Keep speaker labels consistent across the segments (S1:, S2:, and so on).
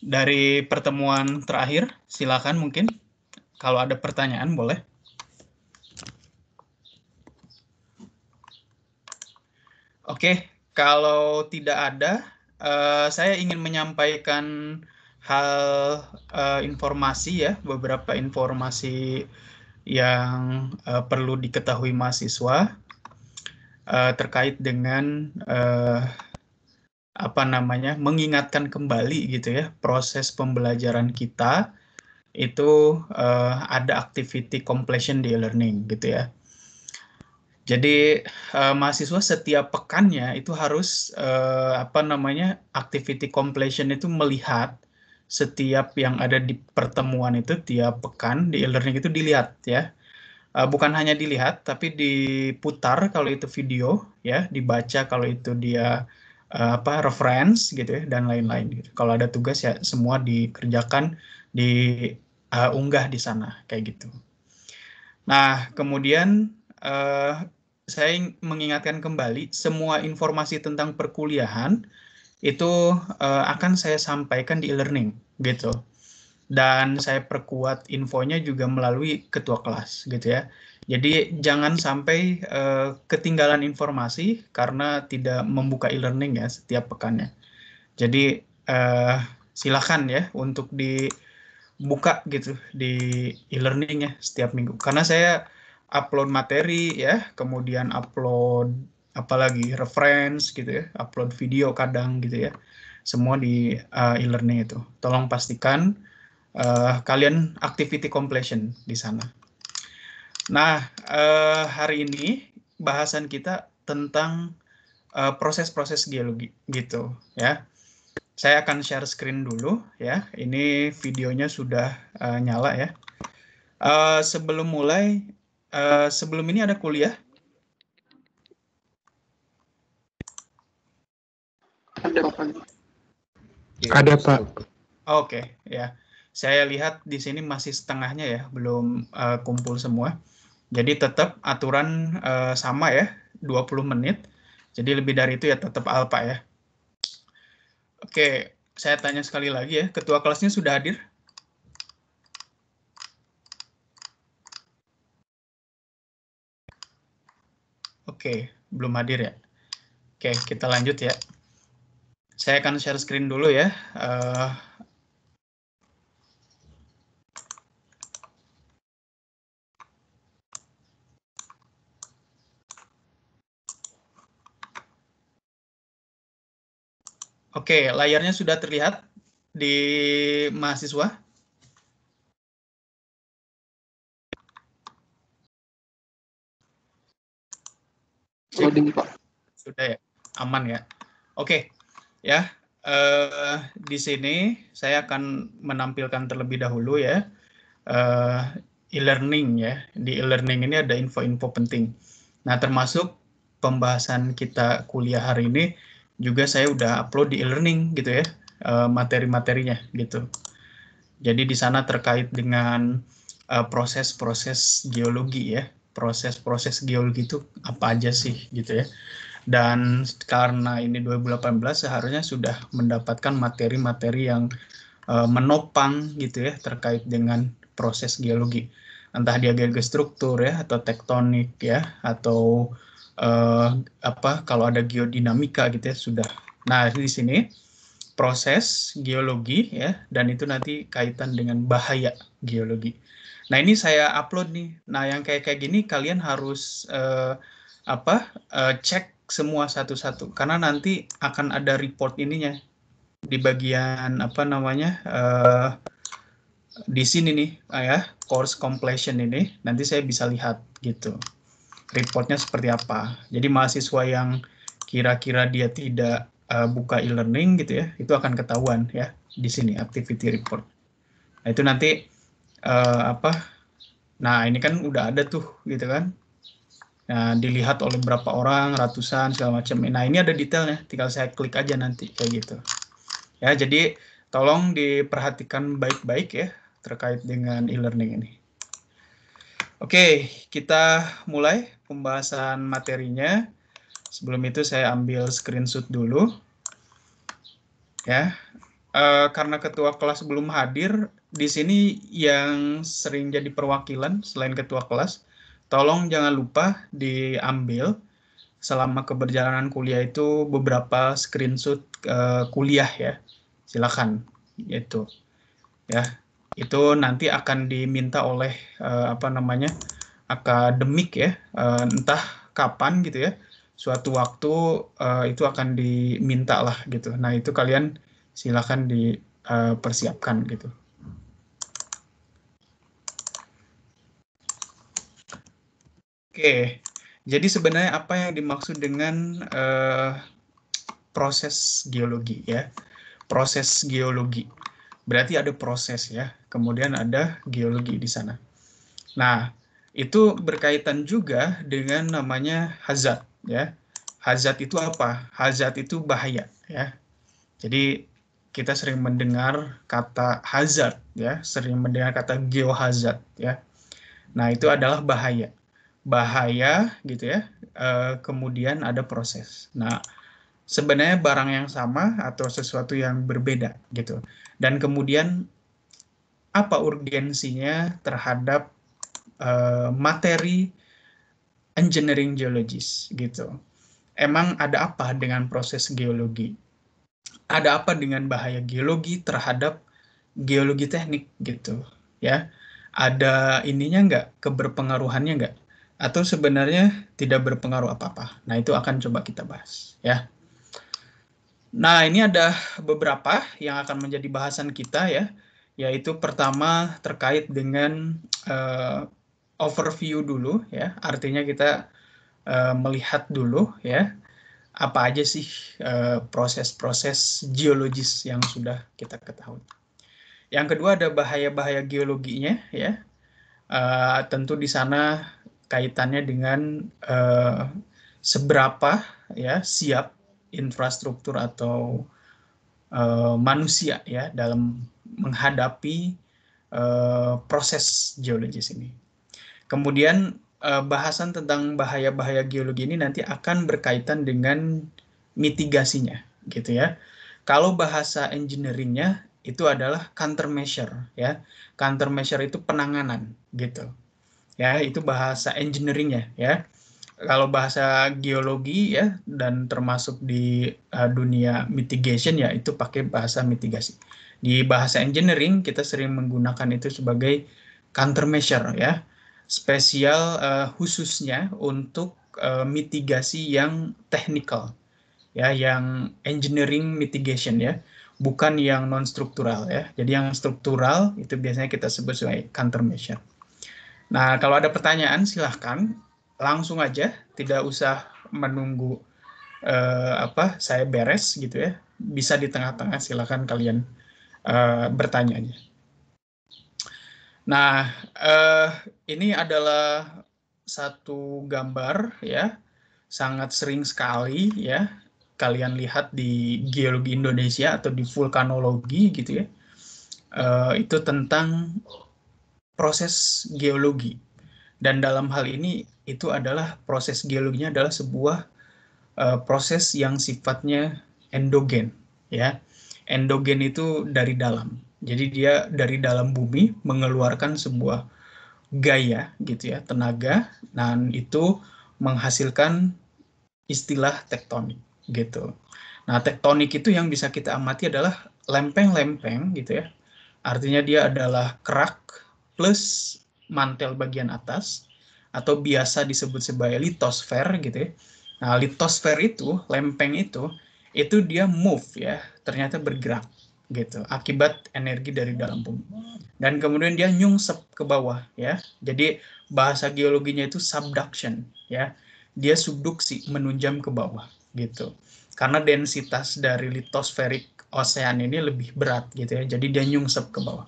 S1: dari pertemuan terakhir, silakan mungkin kalau ada pertanyaan boleh. Oke, kalau tidak ada, uh, saya ingin menyampaikan hal uh, informasi ya, beberapa informasi yang uh, perlu diketahui mahasiswa uh, terkait dengan uh, apa namanya mengingatkan kembali gitu ya proses pembelajaran kita itu uh, ada activity completion di e-learning gitu ya. Jadi uh, mahasiswa setiap pekannya itu harus uh, apa namanya activity completion itu melihat setiap yang ada di pertemuan itu tiap pekan di e-learning itu dilihat ya. Uh, bukan hanya dilihat tapi diputar kalau itu video ya, dibaca kalau itu dia Eh, apa reference gitu ya dan lain-lain gitu. Kalau ada tugas ya semua dikerjakan di uh, unggah di sana kayak gitu. Nah, kemudian uh, saya mengingatkan kembali semua informasi tentang perkuliahan itu uh, akan saya sampaikan di e-learning gitu. Dan saya perkuat infonya juga melalui ketua kelas gitu ya. Jadi jangan sampai uh, ketinggalan informasi karena tidak membuka e-learning ya setiap pekannya. Jadi uh, silakan ya untuk dibuka gitu di e-learning ya setiap minggu. Karena saya upload materi ya, kemudian upload apalagi reference gitu ya, upload video kadang gitu ya. Semua di uh, e-learning itu. Tolong pastikan uh, kalian activity completion di sana. Nah, eh, hari ini bahasan kita tentang proses eh, proses-proses geologi gitu ya. Saya akan share screen dulu ya. Ini videonya sudah eh, nyala ya. Eh, sebelum mulai, eh, sebelum ini ada kuliah. Ada pak. Iya, ada pak. Oke okay, ya. Saya lihat di sini masih setengahnya ya, belum uh, kumpul semua. Jadi tetap aturan uh, sama ya, 20 menit. Jadi lebih dari itu ya tetap alpha ya. Oke, saya tanya sekali lagi ya, ketua kelasnya sudah hadir? Oke, belum hadir ya. Oke, kita lanjut ya. Saya akan share screen dulu ya. Uh, Oke, layarnya sudah terlihat di mahasiswa. Loading, Pak. Sudah ya, aman ya. Oke, ya. Uh, di sini saya akan menampilkan terlebih dahulu ya Uh, e-learning ya. Di e-learning ini ada info-info penting. Nah, termasuk pembahasan kita kuliah hari ini juga saya udah upload di e-learning gitu ya eh, materi-materinya gitu. Jadi di sana terkait dengan eh, proses-proses uh, geologi ya, proses-proses geologi itu apa aja sih gitu ya. Dan karena ini 2018 seharusnya sudah mendapatkan materi-materi yang uh, menopang gitu ya terkait dengan proses geologi. Entah dia geostruktur ya atau tektonik ya atau uh, apa kalau ada geodinamika gitu ya sudah. Nah di sini proses geologi ya dan itu nanti kaitan dengan bahaya geologi. Nah ini saya upload nih. Nah yang kayak kayak gini kalian harus uh, apa uh, cek semua satu-satu karena nanti akan ada report ininya di bagian apa namanya uh, di sini nih ya course completion ini nanti saya bisa lihat gitu reportnya seperti apa. Jadi mahasiswa yang kira-kira dia tidak uh, buka e-learning gitu ya, itu akan ketahuan ya di sini activity report. Nah itu nanti uh, apa? Nah ini kan udah ada tuh gitu kan. Nah dilihat oleh berapa orang, ratusan segala macam. Nah ini ada detailnya, tinggal saya klik aja nanti kayak gitu. Ya jadi tolong diperhatikan baik-baik ya terkait dengan e-learning ini. Oke, kita mulai pembahasan materinya. Sebelum itu saya ambil screenshot dulu. Ya, uh, karena ketua kelas belum hadir, di sini yang sering jadi perwakilan selain ketua kelas, tolong jangan lupa diambil selama keberjalanan kuliah itu beberapa screenshot uh, kuliah ya. Silakan itu. Ya, itu nanti akan diminta oleh uh, apa namanya akademik ya, eh, entah kapan gitu ya, suatu waktu eh, itu akan diminta lah gitu. Nah itu kalian silahkan dipersiapkan eh, gitu. Oke, jadi sebenarnya apa yang dimaksud dengan uh, proses geologi ya? Proses geologi berarti ada proses ya, kemudian ada geologi di sana. Nah, itu berkaitan juga dengan namanya hazard ya. Hazard itu apa? Hazard itu bahaya ya. Jadi kita sering mendengar kata hazard ya, sering mendengar kata geohazard ya. Nah, itu adalah bahaya. Bahaya gitu ya. E, kemudian ada proses. Nah, sebenarnya barang yang sama atau sesuatu yang berbeda gitu. Dan kemudian apa urgensinya terhadap Eh, materi engineering geologis gitu. Emang ada apa dengan proses geologi? Ada apa dengan bahaya geologi terhadap geologi teknik gitu ya? Ada ininya nggak? Keberpengaruhannya nggak? Atau sebenarnya tidak berpengaruh apa-apa? Nah itu akan coba kita bahas ya. Nah ini ada beberapa yang akan menjadi bahasan kita ya, yaitu pertama terkait dengan uh, overview dulu ya. Artinya kita uh, melihat dulu ya apa aja sih eh, proses-proses uh, geologis yang sudah kita ketahui. Yang kedua ada bahaya-bahaya geologinya ya. Uh, tentu di sana kaitannya dengan uh, seberapa ya siap infrastruktur atau uh, manusia ya dalam menghadapi uh, proses geologis ini. Kemudian uh, bahasan tentang bahaya-bahaya geologi ini nanti akan berkaitan dengan mitigasinya gitu ya. Kalau bahasa engineeringnya itu adalah countermeasure ya. Countermeasure itu penanganan gitu. Ya, itu bahasa engineeringnya ya. Kalau bahasa geologi ya dan termasuk di uh, dunia mitigation ya itu pakai bahasa mitigasi. Di bahasa engineering kita sering menggunakan itu sebagai countermeasure ya spesial uh, khususnya untuk uh, mitigasi yang technical ya yang engineering mitigation ya bukan yang non struktural ya jadi yang struktural itu biasanya kita sebut sebagai countermeasure nah kalau ada pertanyaan silahkan langsung aja tidak usah menunggu uh, apa saya beres gitu ya bisa di tengah-tengah silahkan kalian uh, bertanya aja Nah, eh, ini adalah satu gambar ya, sangat sering sekali ya kalian lihat di geologi Indonesia atau di vulkanologi gitu ya. Eh, itu tentang proses geologi. Dan dalam hal ini itu adalah proses geologinya adalah sebuah uh, proses yang sifatnya endogen ya. Endogen itu dari dalam jadi dia dari dalam bumi mengeluarkan sebuah gaya gitu ya, tenaga, dan itu menghasilkan istilah tektonik gitu. Nah, tektonik itu yang bisa kita amati adalah lempeng-lempeng gitu ya. Artinya dia adalah kerak plus mantel bagian atas atau biasa disebut sebagai litosfer gitu ya. Nah, litosfer itu, lempeng itu, itu dia move ya, ternyata bergerak gitu akibat energi dari dalam bumi dan kemudian dia nyungsep ke bawah ya jadi bahasa geologinya itu subduction ya dia subduksi menunjam ke bawah gitu karena densitas dari litosferik ocean ini lebih berat gitu ya jadi dia nyungsep ke bawah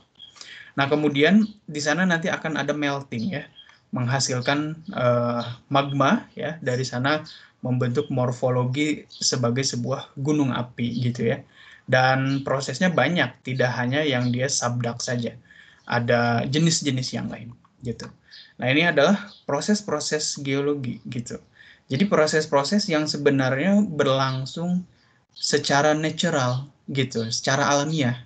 S1: nah kemudian di sana nanti akan ada melting ya menghasilkan uh, magma ya dari sana membentuk morfologi sebagai sebuah gunung api gitu ya dan prosesnya banyak, tidak hanya yang dia subduct saja. Ada jenis-jenis yang lain gitu. Nah, ini adalah proses-proses geologi gitu. Jadi proses-proses yang sebenarnya berlangsung secara natural gitu, secara alamiah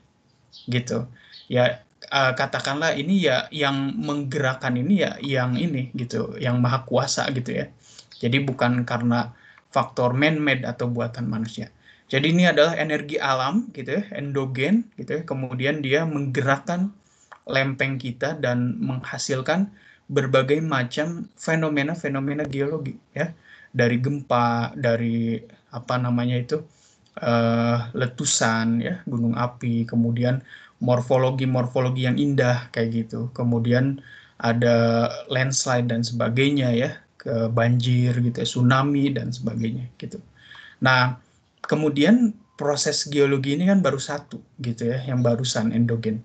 S1: gitu. Ya e, katakanlah ini ya yang menggerakkan ini ya yang ini gitu, yang maha kuasa gitu ya. Jadi bukan karena faktor man-made atau buatan manusia. Jadi ini adalah energi alam gitu ya, endogen gitu ya. Kemudian dia menggerakkan lempeng kita dan menghasilkan berbagai macam fenomena-fenomena geologi ya. Dari gempa, dari apa namanya itu uh, letusan ya, gunung api, kemudian morfologi-morfologi yang indah kayak gitu. Kemudian ada landslide dan sebagainya ya, ke banjir gitu, ya, tsunami dan sebagainya gitu. Nah, kemudian proses geologi ini kan baru satu gitu ya, yang barusan endogen.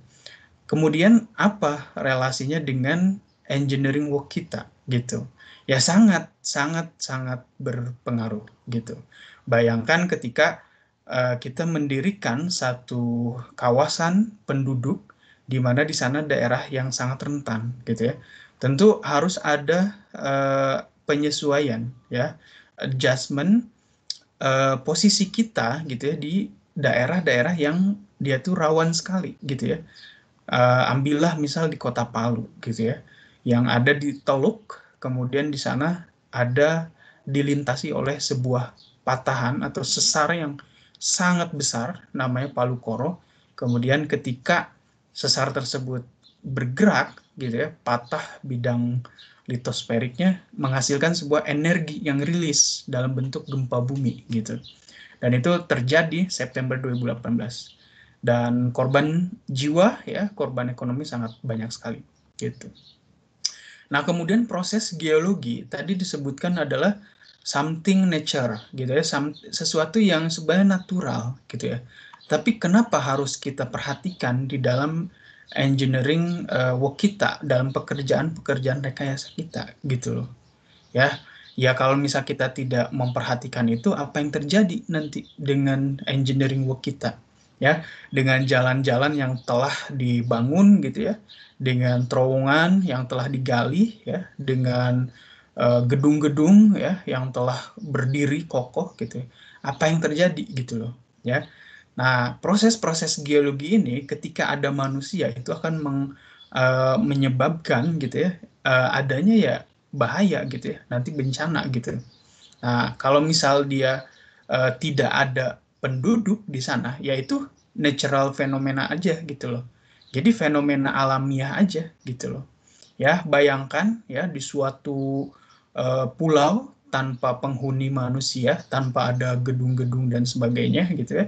S1: Kemudian apa relasinya dengan engineering work kita gitu? Ya sangat sangat sangat berpengaruh gitu. Bayangkan ketika uh, kita mendirikan satu kawasan penduduk di mana di sana daerah yang sangat rentan gitu ya. Tentu harus ada uh, penyesuaian ya, adjustment Eh, posisi kita gitu ya di daerah-daerah yang dia tuh rawan sekali gitu ya. Uh, ambillah misal di kota Palu gitu ya, yang ada di Toluk, kemudian di sana ada dilintasi oleh sebuah patahan atau sesar yang sangat besar namanya Palu Koro. Kemudian ketika sesar tersebut bergerak gitu ya, patah bidang litosferiknya menghasilkan sebuah energi yang rilis dalam bentuk gempa bumi gitu. Dan itu terjadi September 2018. Dan korban jiwa ya, korban ekonomi sangat banyak sekali gitu. Nah, kemudian proses geologi tadi disebutkan adalah something nature gitu ya, sesuatu yang sebenarnya natural gitu ya. Tapi kenapa harus kita perhatikan di dalam engineering uh, work kita dalam pekerjaan-pekerjaan rekayasa kita gitu loh. Ya. Ya kalau misal kita tidak memperhatikan itu apa yang terjadi nanti dengan engineering work kita ya dengan jalan-jalan yang telah dibangun gitu ya dengan terowongan yang telah digali ya dengan eh, gedung-gedung uh, ya yang telah berdiri kokoh gitu ya. apa yang terjadi gitu loh ya Nah, proses-proses geologi ini ketika ada manusia itu akan meng, uh, menyebabkan gitu ya uh, adanya ya bahaya gitu ya, nanti bencana gitu. Nah, kalau misal dia uh, tidak ada penduduk di sana, yaitu natural fenomena aja gitu loh. Jadi fenomena alamiah aja gitu loh. Ya, bayangkan ya di suatu uh, pulau tanpa penghuni manusia, tanpa ada gedung-gedung dan sebagainya gitu ya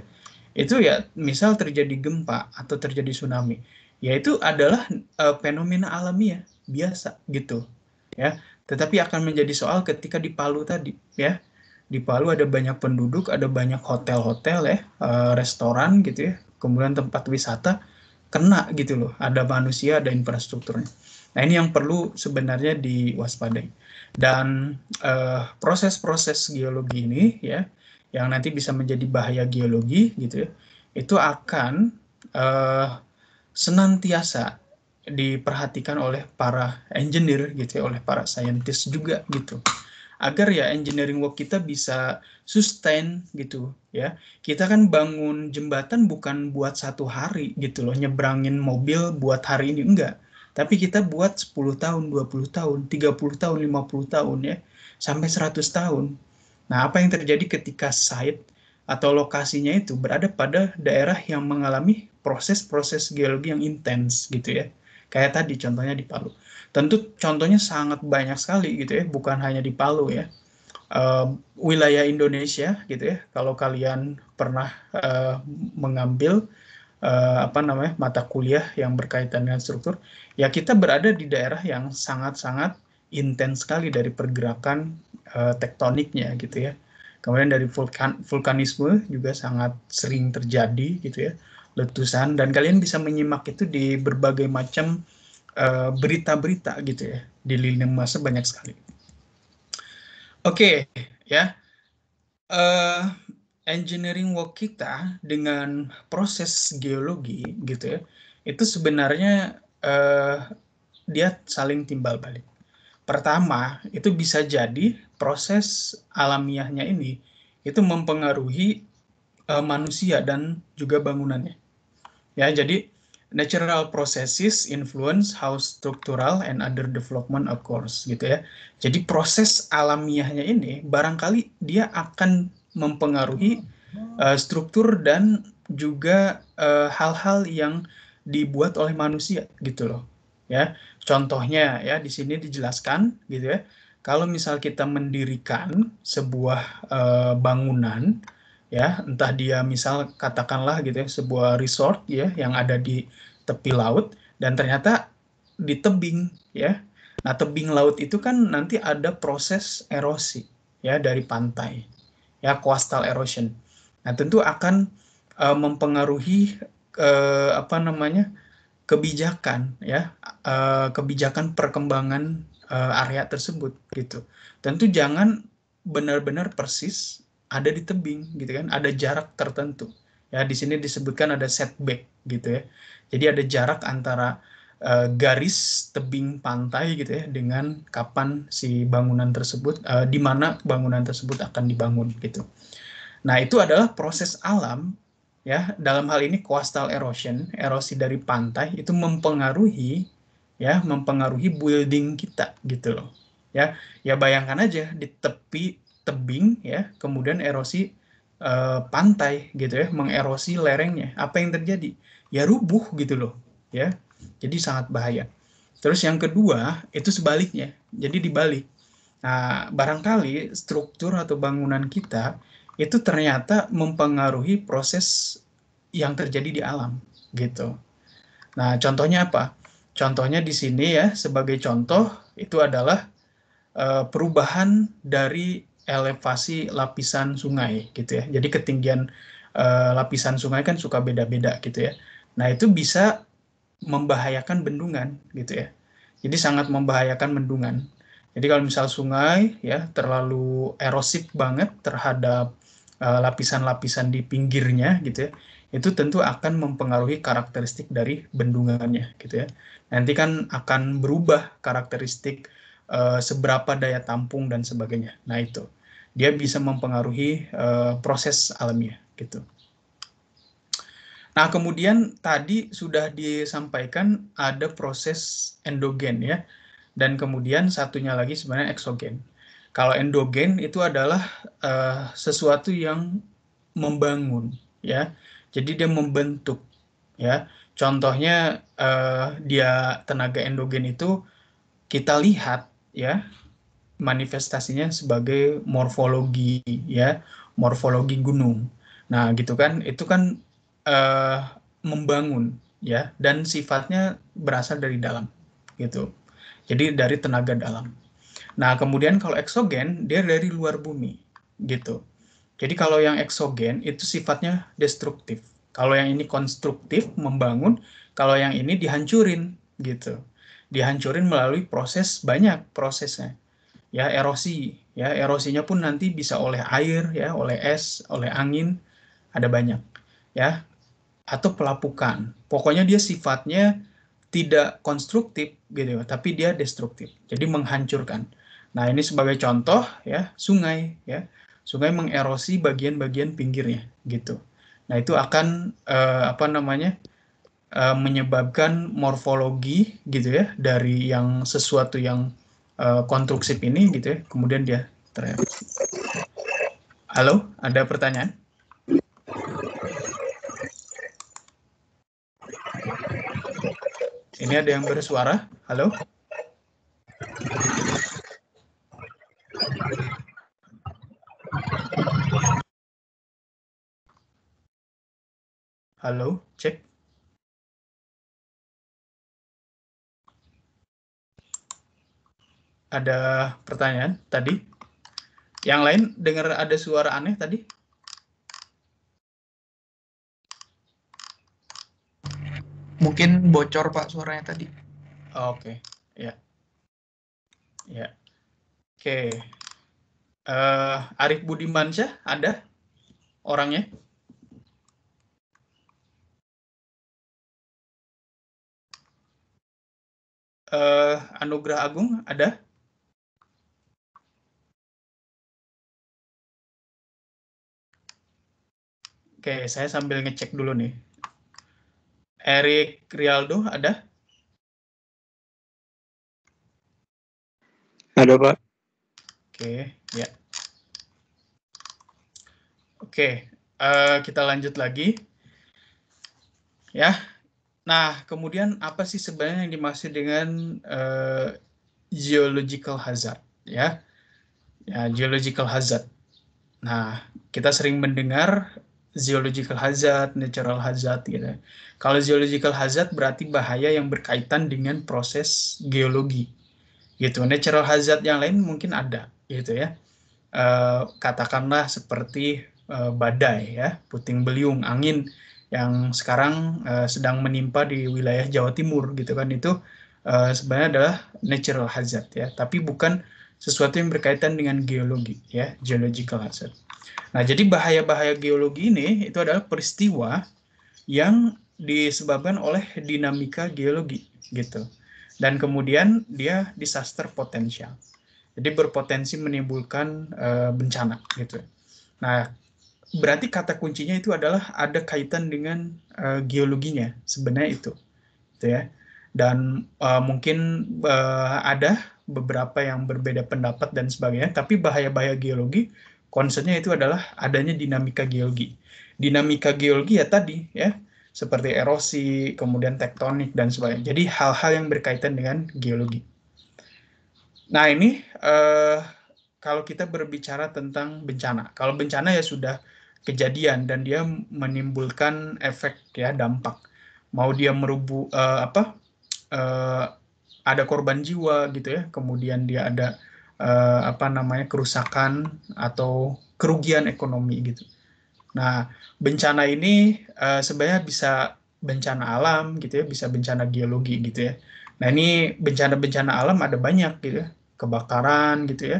S1: itu ya misal terjadi gempa atau terjadi tsunami ya itu adalah uh, fenomena alamiah biasa gitu ya tetapi akan menjadi soal ketika di Palu tadi ya di Palu ada banyak penduduk ada banyak hotel-hotel ya uh, restoran gitu ya kemudian tempat wisata kena gitu loh ada manusia ada infrastrukturnya nah ini yang perlu sebenarnya diwaspadai dan eh, proses-proses uh, proses -proses geologi ini ya yang nanti bisa menjadi bahaya geologi gitu ya, itu akan uh, senantiasa diperhatikan oleh para engineer gitu ya, oleh para scientist juga gitu. Agar ya engineering work kita bisa sustain gitu ya. Kita kan bangun jembatan bukan buat satu hari gitu loh, nyebrangin mobil buat hari ini enggak. Tapi kita buat 10 tahun, 20 tahun, 30 tahun, 50 tahun ya, sampai 100 tahun. Nah, apa yang terjadi ketika site atau lokasinya itu berada pada daerah yang mengalami proses-proses geologi yang intens gitu ya. Kayak tadi contohnya di Palu. Tentu contohnya sangat banyak sekali gitu ya, bukan hanya di Palu ya. Uh, wilayah Indonesia gitu ya. Kalau kalian pernah uh, mengambil uh, apa namanya mata kuliah yang berkaitan dengan struktur, ya kita berada di daerah yang sangat-sangat intens sekali dari pergerakan uh, tektoniknya gitu ya. Kemudian dari vulkan, vulkanisme juga sangat sering terjadi gitu ya, letusan dan kalian bisa menyimak itu di berbagai macam eh, berita-berita uh, gitu ya. Di lini masa banyak sekali. Oke, okay, ya. Uh, engineering work kita dengan proses geologi gitu ya, itu sebenarnya uh, dia saling timbal balik. Pertama, itu bisa jadi proses alamiahnya ini itu mempengaruhi uh, manusia dan juga bangunannya. Ya, jadi natural processes influence how structural and other development occurs gitu ya. Jadi proses alamiahnya ini barangkali dia akan mempengaruhi uh, struktur dan juga eh, hal-hal uh, yang dibuat oleh manusia gitu loh. Ya, contohnya ya di sini dijelaskan gitu ya kalau misal kita mendirikan sebuah e, bangunan ya entah dia misal katakanlah gitu ya sebuah resort ya yang ada di tepi laut dan ternyata di tebing ya nah tebing laut itu kan nanti ada proses erosi ya dari pantai ya coastal erosion nah tentu akan e, mempengaruhi e, apa namanya kebijakan ya e, kebijakan perkembangan uh, area tersebut gitu. Tentu jangan benar-benar persis ada di tebing gitu kan, ada jarak tertentu. Ya di sini disebutkan ada setback gitu ya. Jadi ada jarak antara uh, garis tebing pantai gitu ya dengan kapan si bangunan tersebut uh, di mana bangunan tersebut akan dibangun gitu. Nah, itu adalah proses alam ya dalam hal ini coastal erosion, erosi dari pantai itu mempengaruhi ya mempengaruhi building kita gitu loh ya ya bayangkan aja di tepi tebing ya kemudian erosi e, pantai gitu ya mengerosi lerengnya apa yang terjadi ya rubuh gitu loh ya jadi sangat bahaya terus yang kedua itu sebaliknya jadi dibalik nah barangkali struktur atau bangunan kita itu ternyata mempengaruhi proses yang terjadi di alam gitu nah contohnya apa Contohnya di sini ya, sebagai contoh itu adalah uh, perubahan dari elevasi lapisan sungai gitu ya. Jadi ketinggian uh, lapisan sungai kan suka beda-beda gitu ya. Nah itu bisa membahayakan bendungan gitu ya. Jadi sangat membahayakan bendungan. Jadi kalau misal sungai ya terlalu erosif banget terhadap eh, lapisan-lapisan uh, lapisan -lapisan di pinggirnya gitu ya, itu tentu akan mempengaruhi karakteristik dari bendungannya gitu ya. Nanti kan akan berubah karakteristik e, seberapa daya tampung dan sebagainya. Nah, itu. Dia bisa mempengaruhi e, proses alamnya, gitu. Nah, kemudian tadi sudah disampaikan ada proses endogen ya. Dan kemudian satunya lagi sebenarnya eksogen. Kalau endogen itu adalah e, sesuatu yang membangun ya jadi dia membentuk ya. Contohnya eh, dia tenaga endogen itu kita lihat ya manifestasinya sebagai morfologi ya, morfologi gunung. Nah, gitu kan itu kan eh, membangun ya dan sifatnya berasal dari dalam gitu. Jadi dari tenaga dalam. Nah, kemudian kalau eksogen dia dari luar bumi gitu. Jadi kalau yang eksogen itu sifatnya destruktif. Kalau yang ini konstruktif, membangun. Kalau yang ini dihancurin gitu. Dihancurin melalui proses banyak prosesnya. Ya erosi, ya erosinya pun nanti bisa oleh air, ya oleh es, oleh angin, ada banyak. Ya atau pelapukan. Pokoknya dia sifatnya tidak konstruktif gitu, tapi dia destruktif. Jadi menghancurkan. Nah, ini sebagai contoh ya, sungai ya sungai mengerosi bagian-bagian pinggirnya gitu. Nah, itu akan uh, apa namanya? Uh, menyebabkan morfologi gitu ya dari yang sesuatu yang uh, eh, konstruksi ini gitu ya. Kemudian dia ter Halo, ada pertanyaan? Ini ada yang bersuara? Halo?
S2: Halo, cek.
S1: Ada pertanyaan tadi? Yang lain dengar ada suara aneh tadi? Mungkin bocor Pak suaranya tadi. Oke, okay. ya. Ya. Oke. Okay. Uh, eh, Arif Budimansyah ada orangnya?
S2: uh, anugerah agung ada? Oke, saya sambil ngecek dulu nih. Erik Rialdo ada? Ada, Pak. Oke, ya.
S1: Oke, uh, kita lanjut lagi. Ya, Nah, kemudian apa sih sebenarnya yang dimaksud dengan uh, geological hazard? Ya, ya geological hazard. Nah, kita sering mendengar geological hazard, natural hazard gitu. Kalau geological hazard berarti bahaya yang berkaitan dengan proses geologi. Gitu. Natural hazard yang lain mungkin ada gitu ya. Uh, katakanlah seperti uh, badai ya, puting beliung, angin yang sekarang uh, sedang menimpa di wilayah Jawa Timur gitu kan itu uh, sebenarnya adalah natural hazard ya, tapi bukan sesuatu yang berkaitan dengan geologi ya, geological hazard. Nah, jadi bahaya-bahaya geologi ini itu adalah peristiwa yang disebabkan oleh dinamika geologi gitu. Dan kemudian dia disaster potensial. Jadi berpotensi menimbulkan uh, bencana gitu. Nah, berarti kata kuncinya itu adalah ada kaitan dengan uh, geologinya sebenarnya itu gitu ya dan uh, mungkin uh, ada beberapa yang berbeda pendapat dan sebagainya tapi bahaya-bahaya geologi konsepnya itu adalah adanya dinamika geologi dinamika geologi ya tadi ya seperti erosi kemudian tektonik dan sebagainya jadi hal-hal yang berkaitan dengan geologi nah ini uh, kalau kita berbicara tentang bencana kalau bencana ya sudah kejadian dan dia menimbulkan efek ya dampak mau dia merubu uh, apa uh, ada korban jiwa gitu ya kemudian dia ada uh, apa namanya kerusakan atau kerugian ekonomi gitu nah bencana ini uh, sebenarnya bisa bencana alam gitu ya bisa bencana geologi gitu ya nah ini bencana-bencana alam ada banyak gitu ya kebakaran gitu ya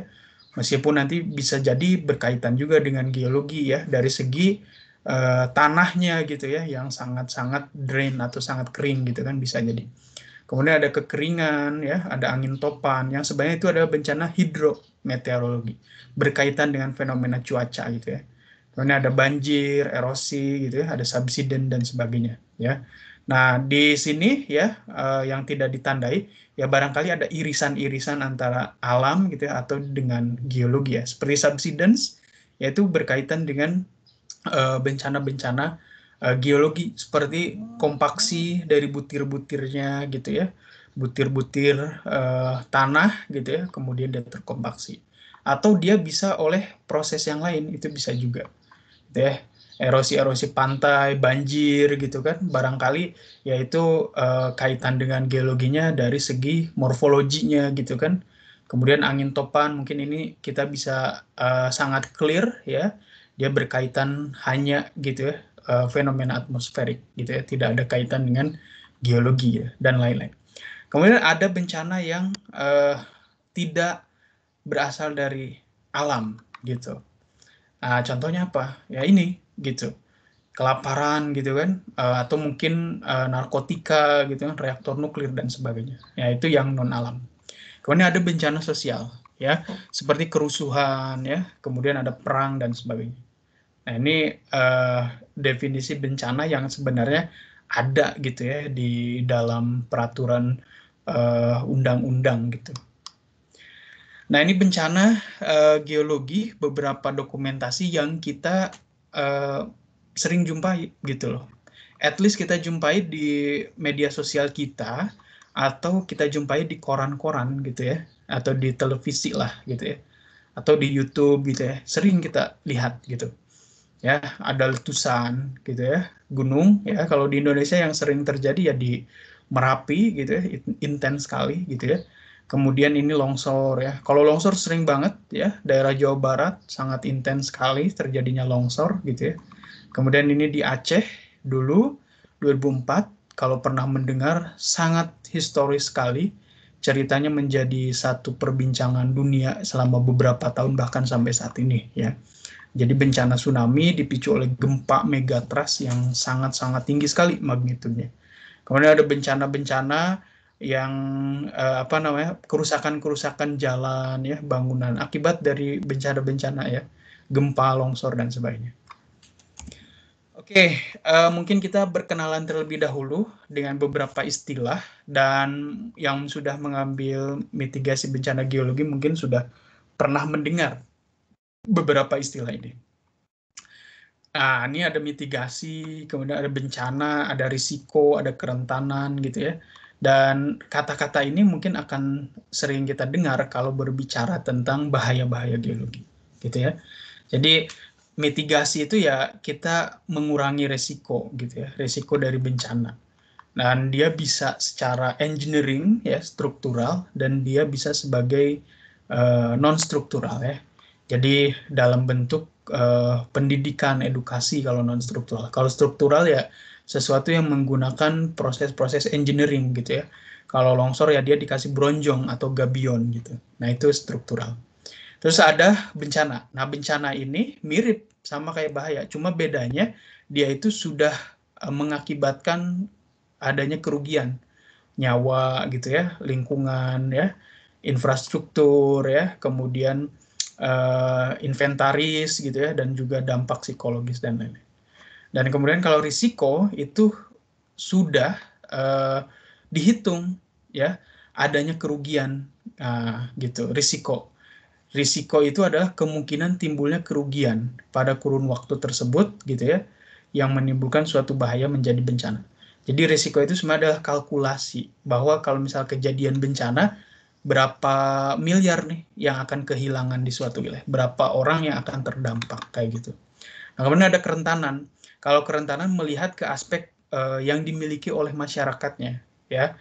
S1: Meskipun nanti bisa jadi berkaitan juga dengan geologi ya dari segi uh, tanahnya gitu ya yang sangat-sangat drain atau sangat kering gitu kan bisa jadi. Kemudian ada kekeringan ya, ada angin topan yang sebenarnya itu adalah bencana hidrometeorologi berkaitan dengan fenomena cuaca gitu ya. Kemudian ada banjir, erosi gitu ya, ada subsiden dan sebagainya ya. Nah, di sini ya uh, yang tidak ditandai ya barangkali ada irisan-irisan antara alam gitu ya atau dengan geologi ya. Seperti subsidence yaitu berkaitan dengan eh, bencana-bencana uh, uh, geologi seperti kompaksi dari butir-butirnya gitu ya. Butir-butir uh, tanah gitu ya, kemudian dia terkompaksi. Atau dia bisa oleh proses yang lain itu bisa juga. Gitu ya erosi-erosi pantai, banjir gitu kan, barangkali yaitu uh, kaitan dengan geologinya dari segi morfologinya gitu kan. Kemudian angin topan mungkin ini kita bisa uh, sangat clear ya, dia berkaitan hanya gitu ya uh, fenomena atmosferik gitu ya, tidak ada kaitan dengan geologi ya, dan lain-lain. Kemudian ada bencana yang uh, tidak berasal dari alam gitu. Nah, contohnya apa? Ya ini gitu kelaparan gitu kan uh, atau mungkin uh, narkotika gitu kan reaktor nuklir dan sebagainya ya itu yang non alam kemudian ada bencana sosial ya seperti kerusuhan ya kemudian ada perang dan sebagainya nah ini uh, definisi bencana yang sebenarnya ada gitu ya di dalam peraturan undang-undang uh, gitu nah ini bencana uh, geologi beberapa dokumentasi yang kita Eh, sering jumpai gitu loh. At least kita jumpai di media sosial kita atau kita jumpai di koran-koran gitu ya atau di televisi lah gitu ya atau di YouTube gitu ya sering kita lihat gitu ya ada letusan gitu ya gunung ya kalau di Indonesia yang sering terjadi ya di Merapi gitu ya intens sekali gitu ya kemudian ini longsor ya. Kalau longsor sering banget ya, daerah Jawa Barat sangat intens sekali terjadinya longsor gitu ya. Kemudian ini di Aceh dulu 2004 kalau pernah mendengar sangat historis sekali ceritanya menjadi satu perbincangan dunia selama beberapa tahun bahkan sampai saat ini ya. Jadi bencana tsunami dipicu oleh gempa megatrust yang sangat-sangat tinggi sekali magnitudenya. Kemudian ada bencana-bencana yang uh, apa namanya kerusakan-kerusakan jalan ya bangunan akibat dari bencana-bencana ya gempa longsor dan sebagainya. Oke, uh, mungkin kita berkenalan terlebih dahulu dengan beberapa istilah dan yang sudah mengambil mitigasi bencana geologi mungkin sudah pernah mendengar beberapa istilah ini. Nah, ini ada mitigasi, kemudian ada bencana, ada risiko, ada kerentanan gitu ya. Dan kata-kata ini mungkin akan sering kita dengar kalau berbicara tentang bahaya-bahaya geologi, gitu ya. Jadi mitigasi itu ya kita mengurangi resiko, gitu ya, resiko dari bencana. Dan dia bisa secara engineering ya struktural dan dia bisa sebagai uh, eh, non struktural ya. Jadi dalam bentuk uh, pendidikan edukasi kalau non struktural. Kalau struktural ya sesuatu yang menggunakan proses-proses engineering gitu ya. Kalau longsor ya dia dikasih bronjong atau gabion gitu. Nah itu struktural. Terus ada bencana. Nah bencana ini mirip sama kayak bahaya, cuma bedanya dia itu sudah eh, mengakibatkan adanya kerugian nyawa gitu ya, lingkungan ya, infrastruktur ya, kemudian uh, inventaris gitu ya, dan juga dampak psikologis dan lain-lain. Dan kemudian kalau risiko itu sudah uh, dihitung ya adanya kerugian uh, gitu risiko. Risiko itu adalah kemungkinan timbulnya kerugian pada kurun waktu tersebut gitu ya yang menimbulkan suatu bahaya menjadi bencana. Jadi risiko itu sebenarnya adalah kalkulasi bahwa kalau misal kejadian bencana berapa miliar nih yang akan kehilangan di suatu wilayah, berapa orang yang akan terdampak kayak gitu. Nah, kemudian ada kerentanan kalau kerentanan melihat ke aspek uh, yang dimiliki oleh masyarakatnya ya.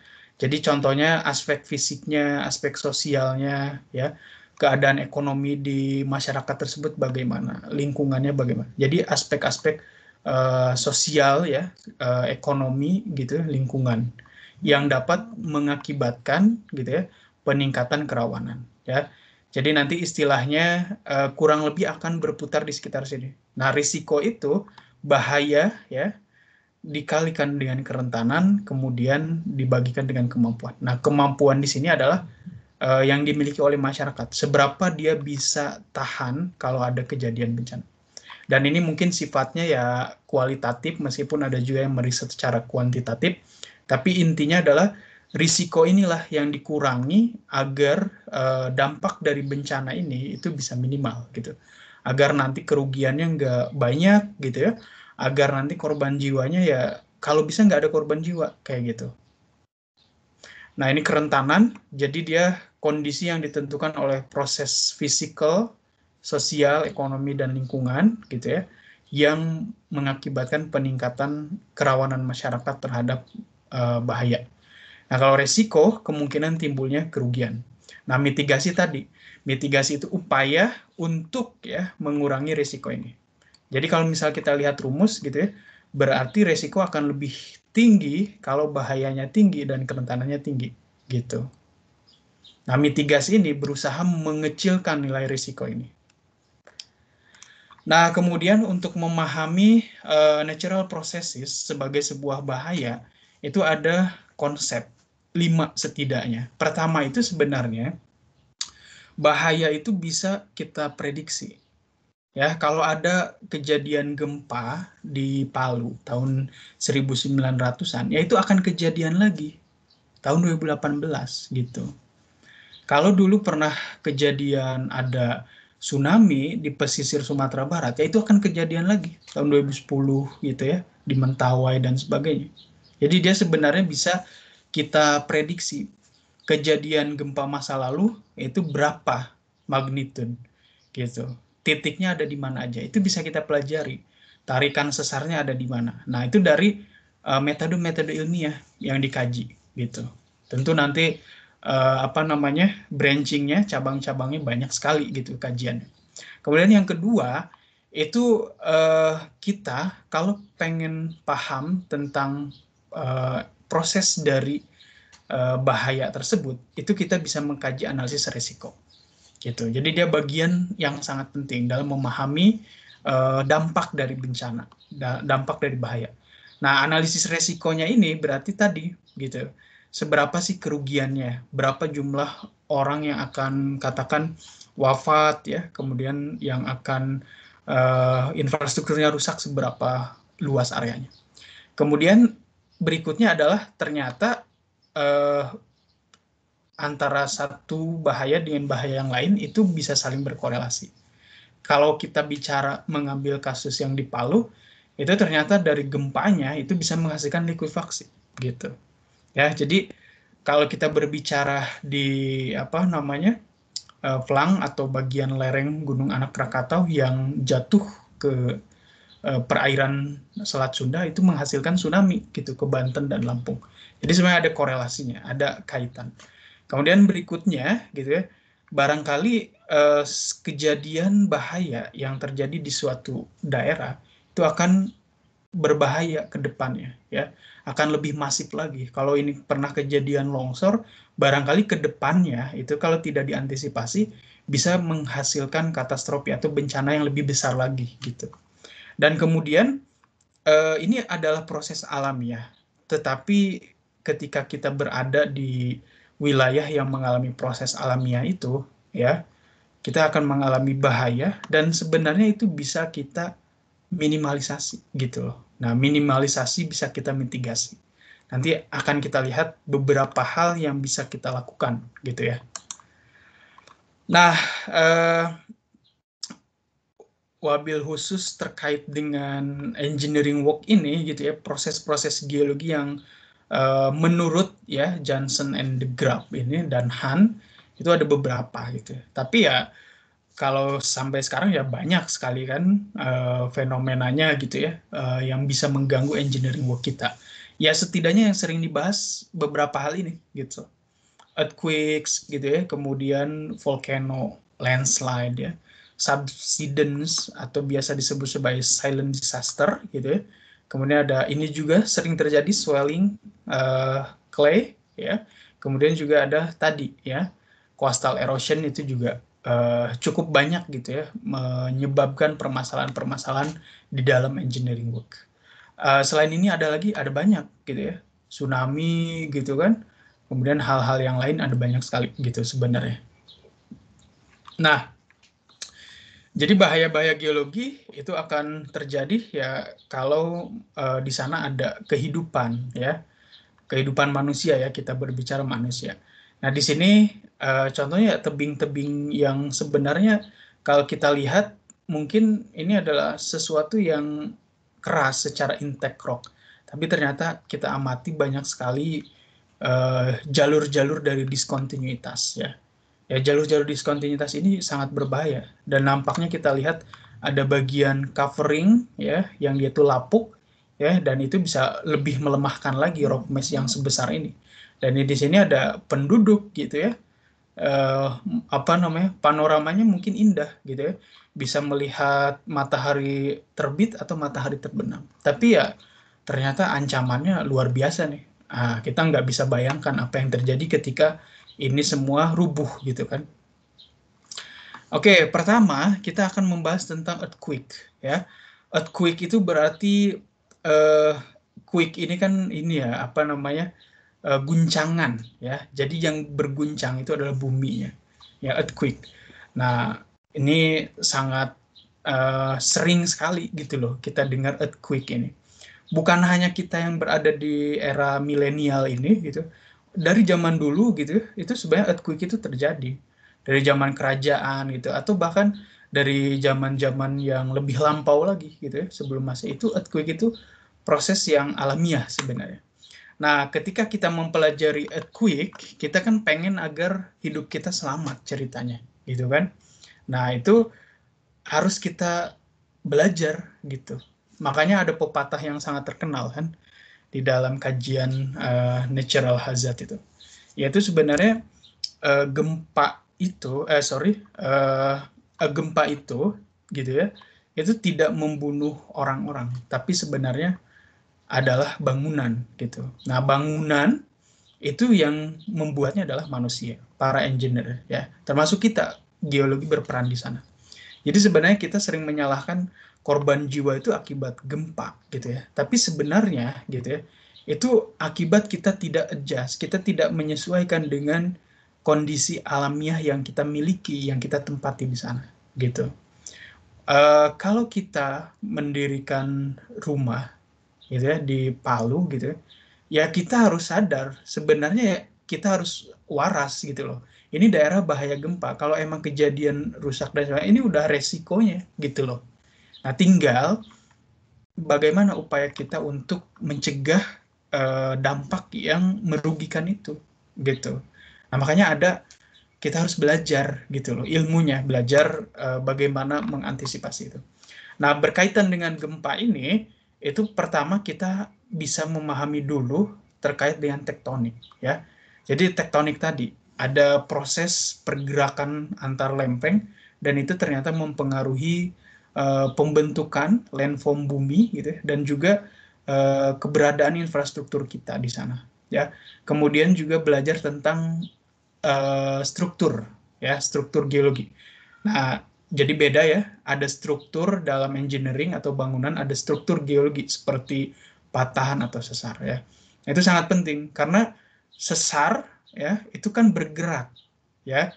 S1: Jadi contohnya aspek fisiknya, aspek sosialnya ya, keadaan ekonomi di masyarakat tersebut bagaimana, lingkungannya bagaimana. Jadi aspek-aspek uh, sosial ya, uh, ekonomi gitu, lingkungan yang dapat mengakibatkan gitu ya peningkatan kerawanan ya. Jadi nanti istilahnya uh, kurang lebih akan berputar di sekitar sini. Nah, risiko itu bahaya ya dikalikan dengan kerentanan kemudian dibagikan dengan kemampuan. Nah, kemampuan di sini adalah uh, yang dimiliki oleh masyarakat. Seberapa dia bisa tahan kalau ada kejadian bencana. Dan ini mungkin sifatnya ya kualitatif meskipun ada juga yang meriset secara kuantitatif, tapi intinya adalah risiko inilah yang dikurangi agar uh, dampak dari bencana ini itu bisa minimal gitu agar nanti kerugiannya nggak banyak gitu ya agar nanti korban jiwanya ya kalau bisa nggak ada korban jiwa kayak gitu nah ini kerentanan jadi dia kondisi yang ditentukan oleh proses fisikal sosial ekonomi dan lingkungan gitu ya yang mengakibatkan peningkatan kerawanan masyarakat terhadap uh, bahaya. Nah, kalau resiko kemungkinan timbulnya kerugian. Nah, mitigasi tadi Mitigasi itu upaya untuk ya mengurangi risiko ini. Jadi kalau misal kita lihat rumus gitu ya, berarti risiko akan lebih tinggi kalau bahayanya tinggi dan kerentanannya tinggi gitu. Nah, mitigasi ini berusaha mengecilkan nilai risiko ini. Nah, kemudian untuk memahami uh, natural processes sebagai sebuah bahaya, itu ada konsep lima setidaknya. Pertama itu sebenarnya bahaya itu bisa kita prediksi. Ya, kalau ada kejadian gempa di Palu tahun 1900-an, ya itu akan kejadian lagi tahun 2018 gitu. Kalau dulu pernah kejadian ada tsunami di pesisir Sumatera Barat, ya itu akan kejadian lagi tahun 2010 gitu ya, di Mentawai dan sebagainya. Jadi dia sebenarnya bisa kita prediksi kejadian gempa masa lalu itu berapa magnitude gitu. Titiknya ada di mana aja. Itu bisa kita pelajari. Tarikan sesarnya ada di mana. Nah, itu dari eh, metode-metode uh, ilmiah yang dikaji gitu. Tentu nanti uh, apa namanya? branchingnya, cabang-cabangnya banyak sekali gitu kajian Kemudian yang kedua, itu uh, kita kalau pengen paham tentang uh, proses dari Eh, bahaya tersebut, itu kita bisa mengkaji analisis risiko. Gitu. Jadi dia bagian yang sangat penting dalam memahami uh, dampak dari bencana, da dampak dari bahaya. Nah, analisis resikonya ini berarti tadi gitu. Seberapa sih kerugiannya? Berapa jumlah orang yang akan katakan wafat ya, kemudian yang akan uh, infrastrukturnya rusak seberapa luas areanya. Kemudian berikutnya adalah ternyata eh, antara satu bahaya dengan bahaya yang lain itu bisa saling berkorelasi. Kalau kita bicara mengambil kasus yang di Palu, itu ternyata dari gempanya itu bisa menghasilkan likuifaksi gitu. Ya, jadi kalau kita berbicara di apa namanya uh, eh, flang atau bagian lereng Gunung Anak Krakatau yang jatuh ke eh, perairan Selat Sunda itu menghasilkan tsunami gitu ke Banten dan Lampung. Jadi sebenarnya ada korelasinya, ada kaitan. Kemudian berikutnya gitu ya, barangkali eh, kejadian bahaya yang terjadi di suatu daerah itu akan berbahaya ke depannya ya akan lebih masif lagi kalau ini pernah kejadian longsor barangkali ke depannya itu kalau tidak diantisipasi bisa menghasilkan katastrofi atau bencana yang lebih besar lagi gitu dan kemudian eh, ini adalah proses alamiah tetapi ketika kita berada di wilayah yang mengalami proses alamiah itu, ya, kita akan mengalami bahaya dan sebenarnya itu bisa kita minimalisasi gitu loh. Nah, minimalisasi bisa kita mitigasi. Nanti akan kita lihat beberapa hal yang bisa kita lakukan gitu ya. Nah, eh, wabil khusus terkait dengan engineering work ini gitu ya, proses-proses geologi yang Eh, menurut ya Johnson and the Grab ini dan Han itu ada beberapa gitu. Ya. Tapi ya kalau sampai sekarang ya banyak sekali kan uh, fenomenanya gitu ya uh, yang bisa mengganggu engineering work kita. Ya setidaknya yang sering dibahas beberapa hal ini gitu. Earthquakes gitu ya, kemudian volcano, landslide ya, subsidence atau biasa disebut sebagai silent disaster gitu ya Kemudian ada ini juga sering terjadi swelling uh, clay ya. Kemudian juga ada tadi ya coastal erosion itu juga uh, cukup banyak gitu ya menyebabkan permasalahan-permasalahan di dalam engineering work. Uh, selain ini ada lagi ada banyak gitu ya tsunami gitu kan kemudian hal-hal yang lain ada banyak sekali gitu sebenarnya. Nah, jadi bahaya-bahaya geologi itu akan terjadi ya kalau uh, di sana ada kehidupan ya. Kehidupan manusia ya kita berbicara manusia. Nah, di sini uh, contohnya ya tebing-tebing yang sebenarnya kalau kita lihat mungkin ini adalah sesuatu yang keras secara intek rock. Tapi ternyata kita amati banyak sekali eh, jalur-jalur uh, dari diskontinuitas ya Ya, jalur-jalur diskontinuitas ini sangat berbahaya dan nampaknya kita lihat ada bagian covering ya yang yaitu lapuk ya dan itu bisa lebih melemahkan lagi rock mesh yang sebesar ini. Dan di sini ada penduduk gitu ya. eh, apa namanya? panoramanya mungkin indah gitu ya. Bisa melihat matahari terbit atau matahari terbenam. Tapi ya ternyata ancamannya luar biasa nih. Nah, kita nggak bisa bayangkan apa yang terjadi ketika ini semua rubuh gitu kan. Oke, pertama kita akan membahas tentang earthquake ya. Earthquake itu berarti uh, quake ini kan ini ya apa namanya uh, guncangan ya. Jadi yang berguncang itu adalah buminya ya earthquake. Nah ini sangat uh, sering sekali gitu loh kita dengar earthquake ini. Bukan hanya kita yang berada di era milenial ini gitu, dari zaman dulu gitu ya, itu sebenarnya earthquake itu terjadi dari zaman kerajaan gitu atau bahkan dari zaman-zaman yang lebih lampau lagi gitu ya sebelum masa itu earthquake itu proses yang alamiah sebenarnya. Nah, ketika kita mempelajari earthquake, kita kan pengen agar hidup kita selamat ceritanya, gitu kan? Nah, itu harus kita belajar gitu. Makanya ada pepatah yang sangat terkenal kan, di dalam kajian uh, eh, natural hazard itu yaitu sebenarnya uh, gempa itu eh sorry uh, gempa itu gitu ya itu tidak membunuh orang-orang tapi sebenarnya adalah bangunan gitu nah bangunan itu yang membuatnya adalah manusia para engineer ya termasuk kita geologi berperan di sana jadi sebenarnya kita sering menyalahkan korban jiwa itu akibat gempa gitu ya. Tapi sebenarnya gitu ya, itu akibat kita tidak adjust, kita tidak menyesuaikan dengan kondisi alamiah yang kita miliki, yang kita tempati di sana gitu. Uh, kalau kita mendirikan rumah gitu ya di Palu gitu ya, ya kita harus sadar sebenarnya ya kita harus waras gitu loh ini daerah bahaya gempa kalau emang kejadian rusak dan sebagainya ini udah resikonya gitu loh Nah, tinggal bagaimana upaya kita untuk mencegah uh, dampak yang merugikan itu, gitu. Nah, makanya ada kita harus belajar gitu loh ilmunya, belajar uh, bagaimana mengantisipasi itu. Nah, berkaitan dengan gempa ini, itu pertama kita bisa memahami dulu terkait dengan tektonik ya. Jadi tektonik tadi ada proses pergerakan antar lempeng dan itu ternyata mempengaruhi Eh, pembentukan landform bumi gitu ya, dan juga uh, keberadaan infrastruktur kita di sana ya. Kemudian juga belajar tentang uh, struktur ya, struktur geologi. Nah, jadi beda ya, ada struktur dalam engineering atau bangunan, ada struktur geologi seperti patahan atau sesar ya. Nah, itu sangat penting karena sesar ya itu kan bergerak ya.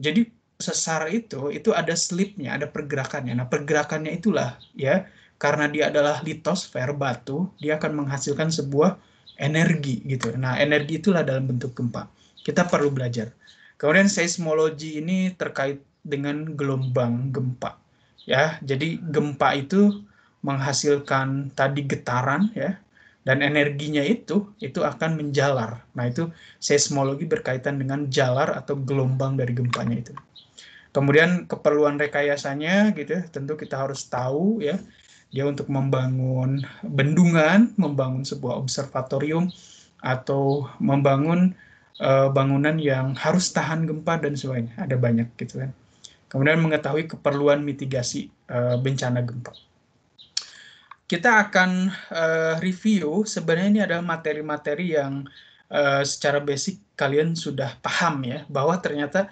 S1: Jadi sesar itu itu ada slipnya, ada pergerakannya. Nah, pergerakannya itulah ya karena dia adalah litosfer batu, dia akan menghasilkan sebuah energi gitu. Nah, energi itulah dalam bentuk gempa. Kita perlu belajar. Kemudian seismologi ini terkait dengan gelombang gempa. Ya, jadi gempa itu menghasilkan tadi getaran ya dan energinya itu itu akan menjalar. Nah, itu seismologi berkaitan dengan jalar atau gelombang dari gempanya itu. Kemudian keperluan rekayasanya gitu ya, tentu kita harus tahu ya dia untuk membangun bendungan, membangun sebuah observatorium atau membangun uh, bangunan yang harus tahan gempa dan sebagainya. Ada banyak gitu kan. Kemudian mengetahui keperluan mitigasi uh, bencana gempa. Kita akan uh, review sebenarnya ini adalah materi-materi yang secara basic kalian sudah paham ya bahwa ternyata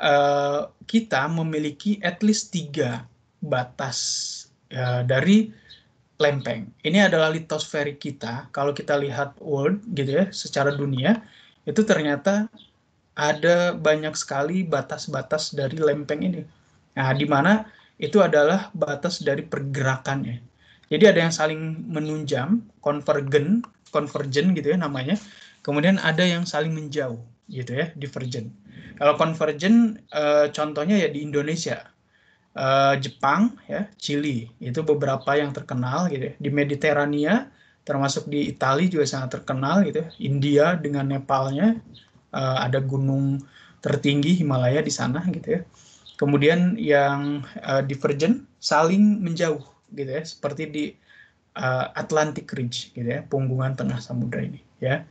S1: Eh, kita memiliki at least tiga batas uh, dari lempeng. Ini adalah litosferik kita. Kalau kita lihat world gitu ya, secara dunia itu ternyata ada banyak sekali batas-batas dari lempeng ini. Nah, di mana itu adalah batas dari pergerakannya. Jadi ada yang saling menunjam, konvergen, konvergen gitu ya namanya. Kemudian ada yang saling menjauh gitu ya, divergent. Kalau convergent uh, contohnya ya di Indonesia, uh, Jepang ya, Chili itu beberapa yang terkenal gitu ya. Di Mediterania termasuk di Italia juga sangat terkenal gitu. Ya. India dengan Nepalnya uh, ada gunung tertinggi Himalaya di sana gitu ya. Kemudian yang uh, divergent saling menjauh gitu ya, seperti di uh, Atlantic Ridge gitu ya, punggungan tengah samudra ini ya.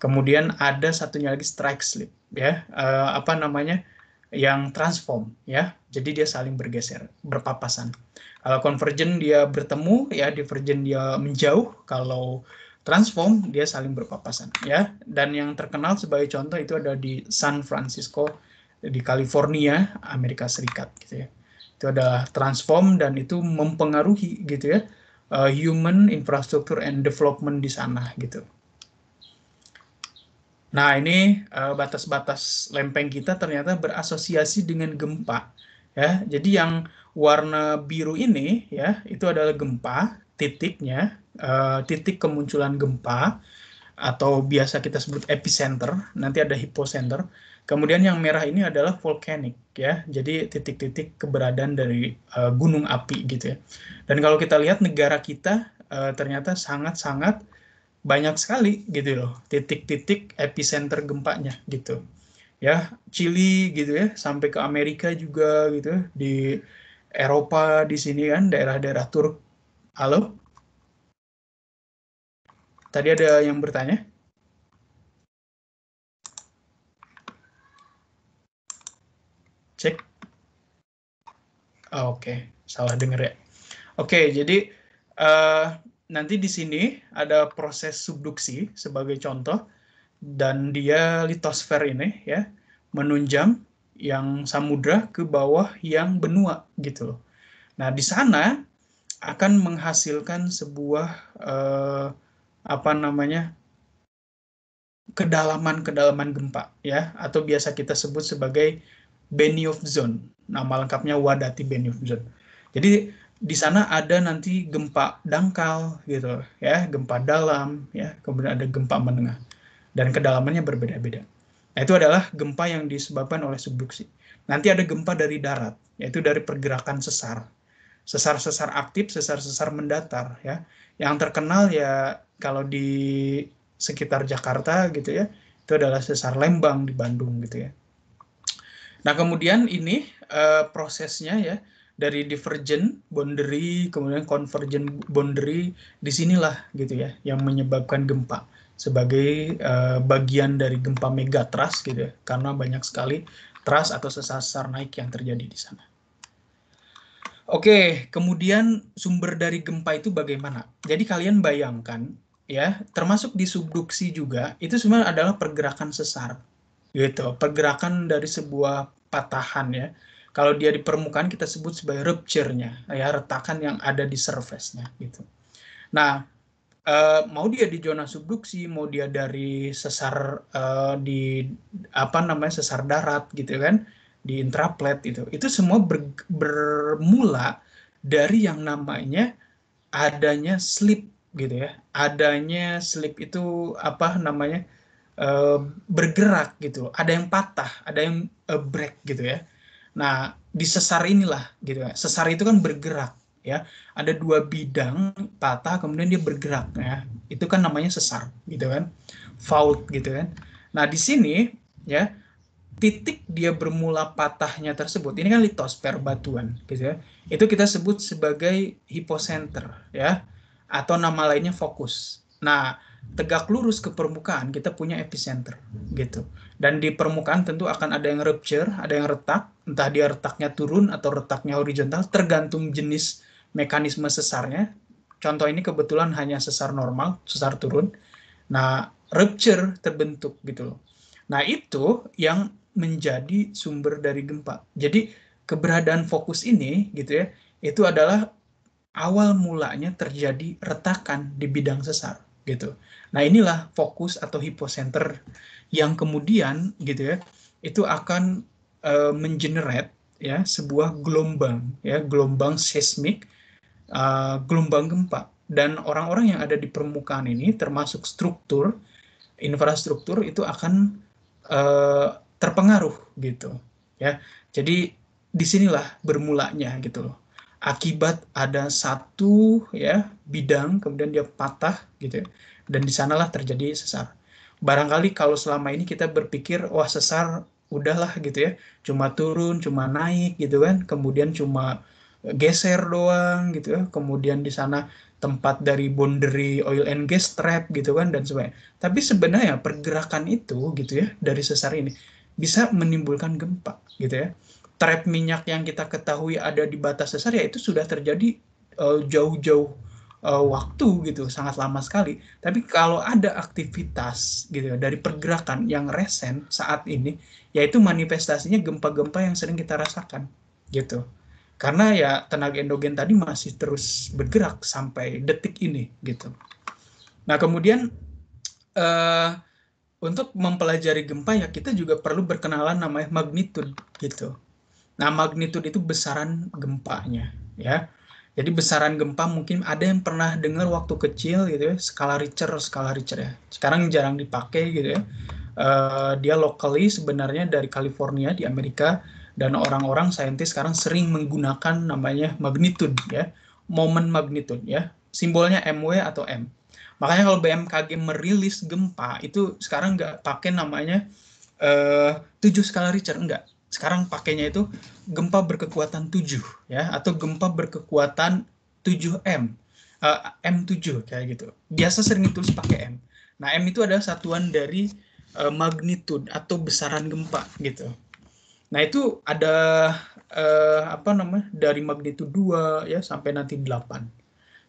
S1: Kemudian ada satunya lagi strike slip ya uh, apa namanya yang transform ya. Jadi dia saling bergeser, berpapasan. Kalau convergent dia bertemu ya, divergent dia menjauh. Kalau transform dia saling berpapasan ya. Dan yang terkenal sebagai contoh itu ada di San Francisco di California, Amerika Serikat gitu ya. Itu ada transform dan itu mempengaruhi gitu ya uh, human infrastructure and development di sana gitu. Nah, ini eh, batas-batas uh, lempeng kita ternyata berasosiasi dengan gempa. Ya, jadi yang warna biru ini ya, itu adalah gempa, titiknya, uh, titik kemunculan gempa atau biasa kita sebut epicenter, nanti ada hipocenter. Kemudian yang merah ini adalah volcanic ya. Jadi titik-titik keberadaan dari uh, gunung api gitu ya. Dan kalau kita lihat negara kita uh, ternyata sangat-sangat banyak sekali gitu loh titik-titik epicenter gempanya gitu ya Chili gitu ya sampai ke Amerika juga gitu ya, di Eropa di sini kan daerah-daerah Turk halo tadi ada yang bertanya cek oh, oke okay. salah denger ya oke okay, jadi uh, nanti di sini ada proses subduksi sebagai contoh dan dia litosfer ini ya menunjang yang samudra ke bawah yang benua gitu loh. Nah, di sana akan menghasilkan sebuah eh, apa namanya? kedalaman-kedalaman gempa ya atau biasa kita sebut sebagai Benioff zone. Nama lengkapnya Wadati Benioff zone. Jadi di sana ada nanti gempa dangkal gitu ya, gempa dalam ya, kemudian ada gempa menengah dan kedalamannya berbeda-beda. Nah, itu adalah gempa yang disebabkan oleh subduksi. Nanti ada gempa dari darat, yaitu dari pergerakan sesar. Sesar-sesar aktif, sesar-sesar mendatar ya. Yang terkenal ya kalau di sekitar Jakarta gitu ya, itu adalah sesar Lembang di Bandung gitu ya. Nah, kemudian ini uh, prosesnya ya dari divergent boundary kemudian convergent boundary disinilah gitu ya yang menyebabkan gempa sebagai uh, bagian dari gempa megatras gitu ya karena banyak sekali trust atau sesar naik yang terjadi di sana. Oke, kemudian sumber dari gempa itu bagaimana? Jadi kalian bayangkan ya, termasuk di subduksi juga itu sebenarnya adalah pergerakan sesar gitu, pergerakan dari sebuah patahan ya kalau dia di permukaan kita sebut sebagai rupture-nya, ya retakan yang ada di surface-nya gitu. Nah, eh, mau dia di zona subduksi, mau dia dari sesar eh, di apa namanya sesar darat gitu kan, di intraplate itu, itu semua ber, bermula dari yang namanya adanya slip gitu ya, adanya slip itu apa namanya eh, bergerak gitu, ada yang patah, ada yang break gitu ya. Nah, di sesar inilah gitu ya. Sesar itu kan bergerak ya. Ada dua bidang patah kemudian dia bergerak ya. Itu kan namanya sesar gitu kan. Fault gitu kan. Nah, di sini ya titik dia bermula patahnya tersebut ini kan litosfer batuan gitu ya itu kita sebut sebagai hipocenter ya atau nama lainnya fokus nah tegak lurus ke permukaan kita punya epicenter gitu dan di permukaan tentu akan ada yang rupture ada yang retak entah dia retaknya turun atau retaknya horizontal, tergantung jenis mekanisme sesarnya. Contoh ini kebetulan hanya sesar normal, sesar turun. Nah, rupture terbentuk gitu loh. Nah, itu yang menjadi sumber dari gempa. Jadi, keberadaan fokus ini gitu ya, itu adalah awal mulanya terjadi retakan di bidang sesar gitu. Nah, inilah fokus atau hipocenter yang kemudian gitu ya, itu akan uh, mengenerate ya sebuah gelombang ya gelombang seismik uh, gelombang gempa dan orang-orang yang ada di permukaan ini termasuk struktur infrastruktur itu akan uh, terpengaruh gitu ya jadi disinilah bermulanya gitu loh akibat ada satu ya bidang kemudian dia patah gitu ya. dan disanalah terjadi sesar barangkali kalau selama ini kita berpikir wah sesar udahlah gitu ya cuma turun cuma naik gitu kan kemudian cuma geser doang gitu ya kemudian di sana tempat dari boundary oil and gas trap gitu kan dan sebagainya tapi sebenarnya pergerakan itu gitu ya dari sesar ini bisa menimbulkan gempa gitu ya trap minyak yang kita ketahui ada di batas sesar ya itu sudah terjadi eh, jauh-jauh eh, waktu gitu sangat lama sekali tapi kalau ada aktivitas gitu ya, dari pergerakan yang resen saat ini yaitu manifestasinya gempa-gempa yang sering kita rasakan gitu karena ya tenaga endogen tadi masih terus bergerak sampai detik ini gitu nah kemudian uh, untuk mempelajari gempa ya kita juga perlu berkenalan namanya magnitude gitu. Nah magnitude itu besaran gempanya ya. Jadi besaran gempa mungkin ada yang pernah dengar waktu kecil gitu ya skala Richter skala Richter ya. Sekarang jarang dipakai gitu ya uh, dia locally sebenarnya dari California di Amerika dan orang-orang saintis sekarang sering menggunakan namanya magnitude ya, momen magnitude ya, simbolnya MW atau M. Makanya kalau BMKG merilis gempa itu sekarang nggak pakai namanya eh, uh, 7 skala Richter, enggak. Sekarang pakainya itu gempa berkekuatan 7 ya atau gempa berkekuatan 7M. Uh, M7 kayak gitu. Biasa sering ditulis pakai M. Nah, M itu adalah satuan dari uh, magnitude atau besaran gempa gitu. Nah, itu ada uh, apa namanya? dari magnitude 2 ya sampai nanti 8.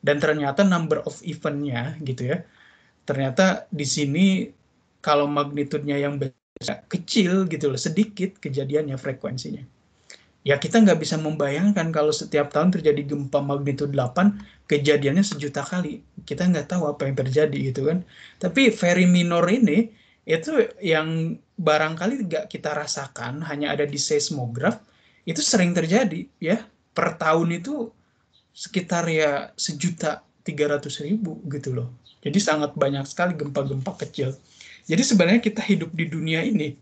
S1: Dan ternyata number of eventnya gitu ya. Ternyata di sini kalau magnitudenya yang besar, kecil gitu loh, sedikit kejadiannya frekuensinya. Ya kita nggak bisa membayangkan kalau setiap tahun terjadi gempa magnitude 8, kejadiannya sejuta kali. Kita nggak tahu apa yang terjadi gitu kan. Tapi very minor ini itu yang barangkali nggak kita rasakan hanya ada di seismograf itu sering terjadi ya per tahun itu sekitar ya sejuta tiga ratus ribu gitu loh jadi sangat banyak sekali gempa-gempa kecil jadi sebenarnya kita hidup di dunia ini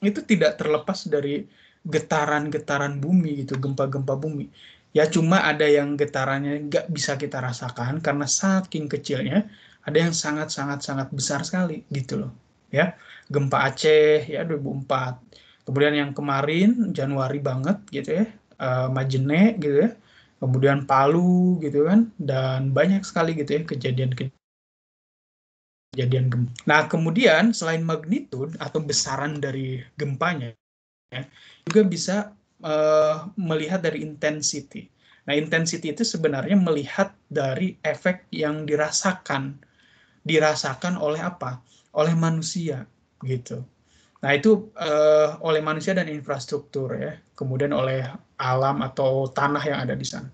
S1: itu tidak terlepas dari getaran-getaran bumi gitu gempa-gempa bumi ya cuma ada yang getarannya nggak bisa kita rasakan karena saking kecilnya ada yang sangat sangat sangat besar sekali gitu loh ya gempa Aceh ya 2004 kemudian yang kemarin Januari banget gitu ya uh, Majene gitu ya kemudian Palu gitu kan dan banyak sekali gitu ya kejadian kejadian gempa. Nah kemudian selain magnitude atau besaran dari gempanya ya, juga bisa uh, melihat dari intensity. Nah, intensity itu sebenarnya melihat dari efek yang dirasakan. Dirasakan oleh apa? oleh manusia gitu. Nah, itu uh, oleh manusia dan infrastruktur ya, kemudian oleh alam atau tanah yang ada di sana.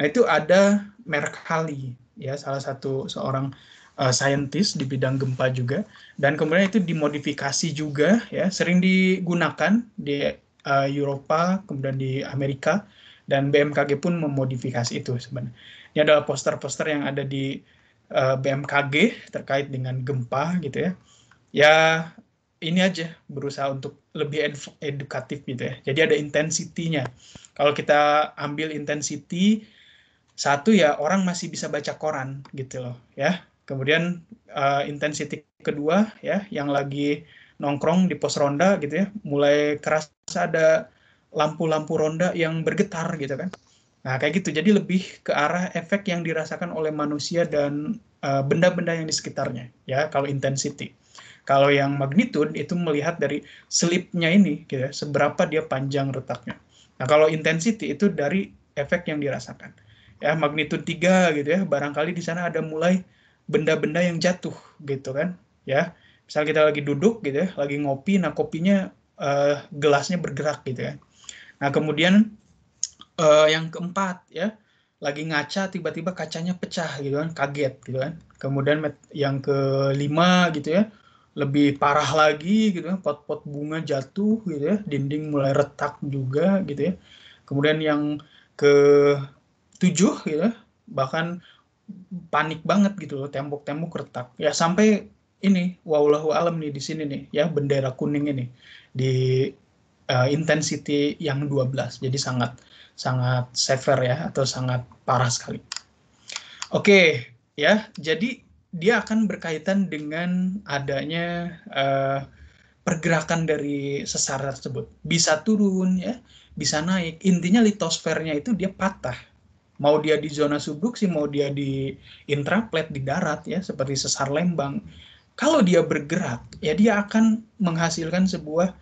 S1: Nah, itu ada Merkali ya, salah satu seorang uh, saintis di bidang gempa juga dan kemudian itu dimodifikasi juga ya, sering digunakan di uh, Eropa, kemudian di Amerika dan BMKG pun memodifikasi itu sebenarnya. Ini adalah poster-poster yang ada di Eh, BMKG terkait dengan gempa gitu ya. Ya ini aja berusaha untuk lebih edukatif gitu ya. Jadi ada intensitinya. Kalau kita ambil intensity satu ya orang masih bisa baca koran gitu loh ya. Kemudian uh, intensity kedua ya yang lagi nongkrong di pos ronda gitu ya, mulai kerasa ada lampu-lampu ronda yang bergetar gitu kan. Nah, kayak gitu. Jadi lebih ke arah efek yang dirasakan oleh manusia dan eh, benda-benda uh, yang di sekitarnya, ya, kalau intensity. Kalau yang magnitude itu melihat dari slipnya ini, gitu ya, seberapa dia panjang retaknya. Nah, kalau intensity itu dari efek yang dirasakan. Ya, magnitude 3 gitu ya, barangkali di sana ada mulai benda-benda yang jatuh gitu kan, ya. Misal kita lagi duduk gitu ya, lagi ngopi, nah kopinya uh, gelasnya bergerak gitu kan. Nah, kemudian uh, yang keempat ya lagi ngaca tiba-tiba kacanya pecah gitu kan kaget gitu kan kemudian yang kelima gitu ya lebih parah lagi gitu kan pot-pot bunga jatuh gitu ya dinding mulai retak juga gitu ya kemudian yang ke tujuh gitu ya. bahkan panik banget gitu loh tembok-tembok retak ya sampai ini wallahu alam nih di sini nih ya bendera kuning ini di uh, intensity yang 12 jadi sangat sangat sever ya atau sangat parah sekali. Oke, ya. Jadi dia akan berkaitan dengan adanya uh, pergerakan dari sesar tersebut. Bisa turun ya, bisa naik. Intinya litosfernya itu dia patah. Mau dia di zona subduksi, mau dia di intraplate di darat ya seperti sesar Lembang. Kalau dia bergerak, ya dia akan menghasilkan sebuah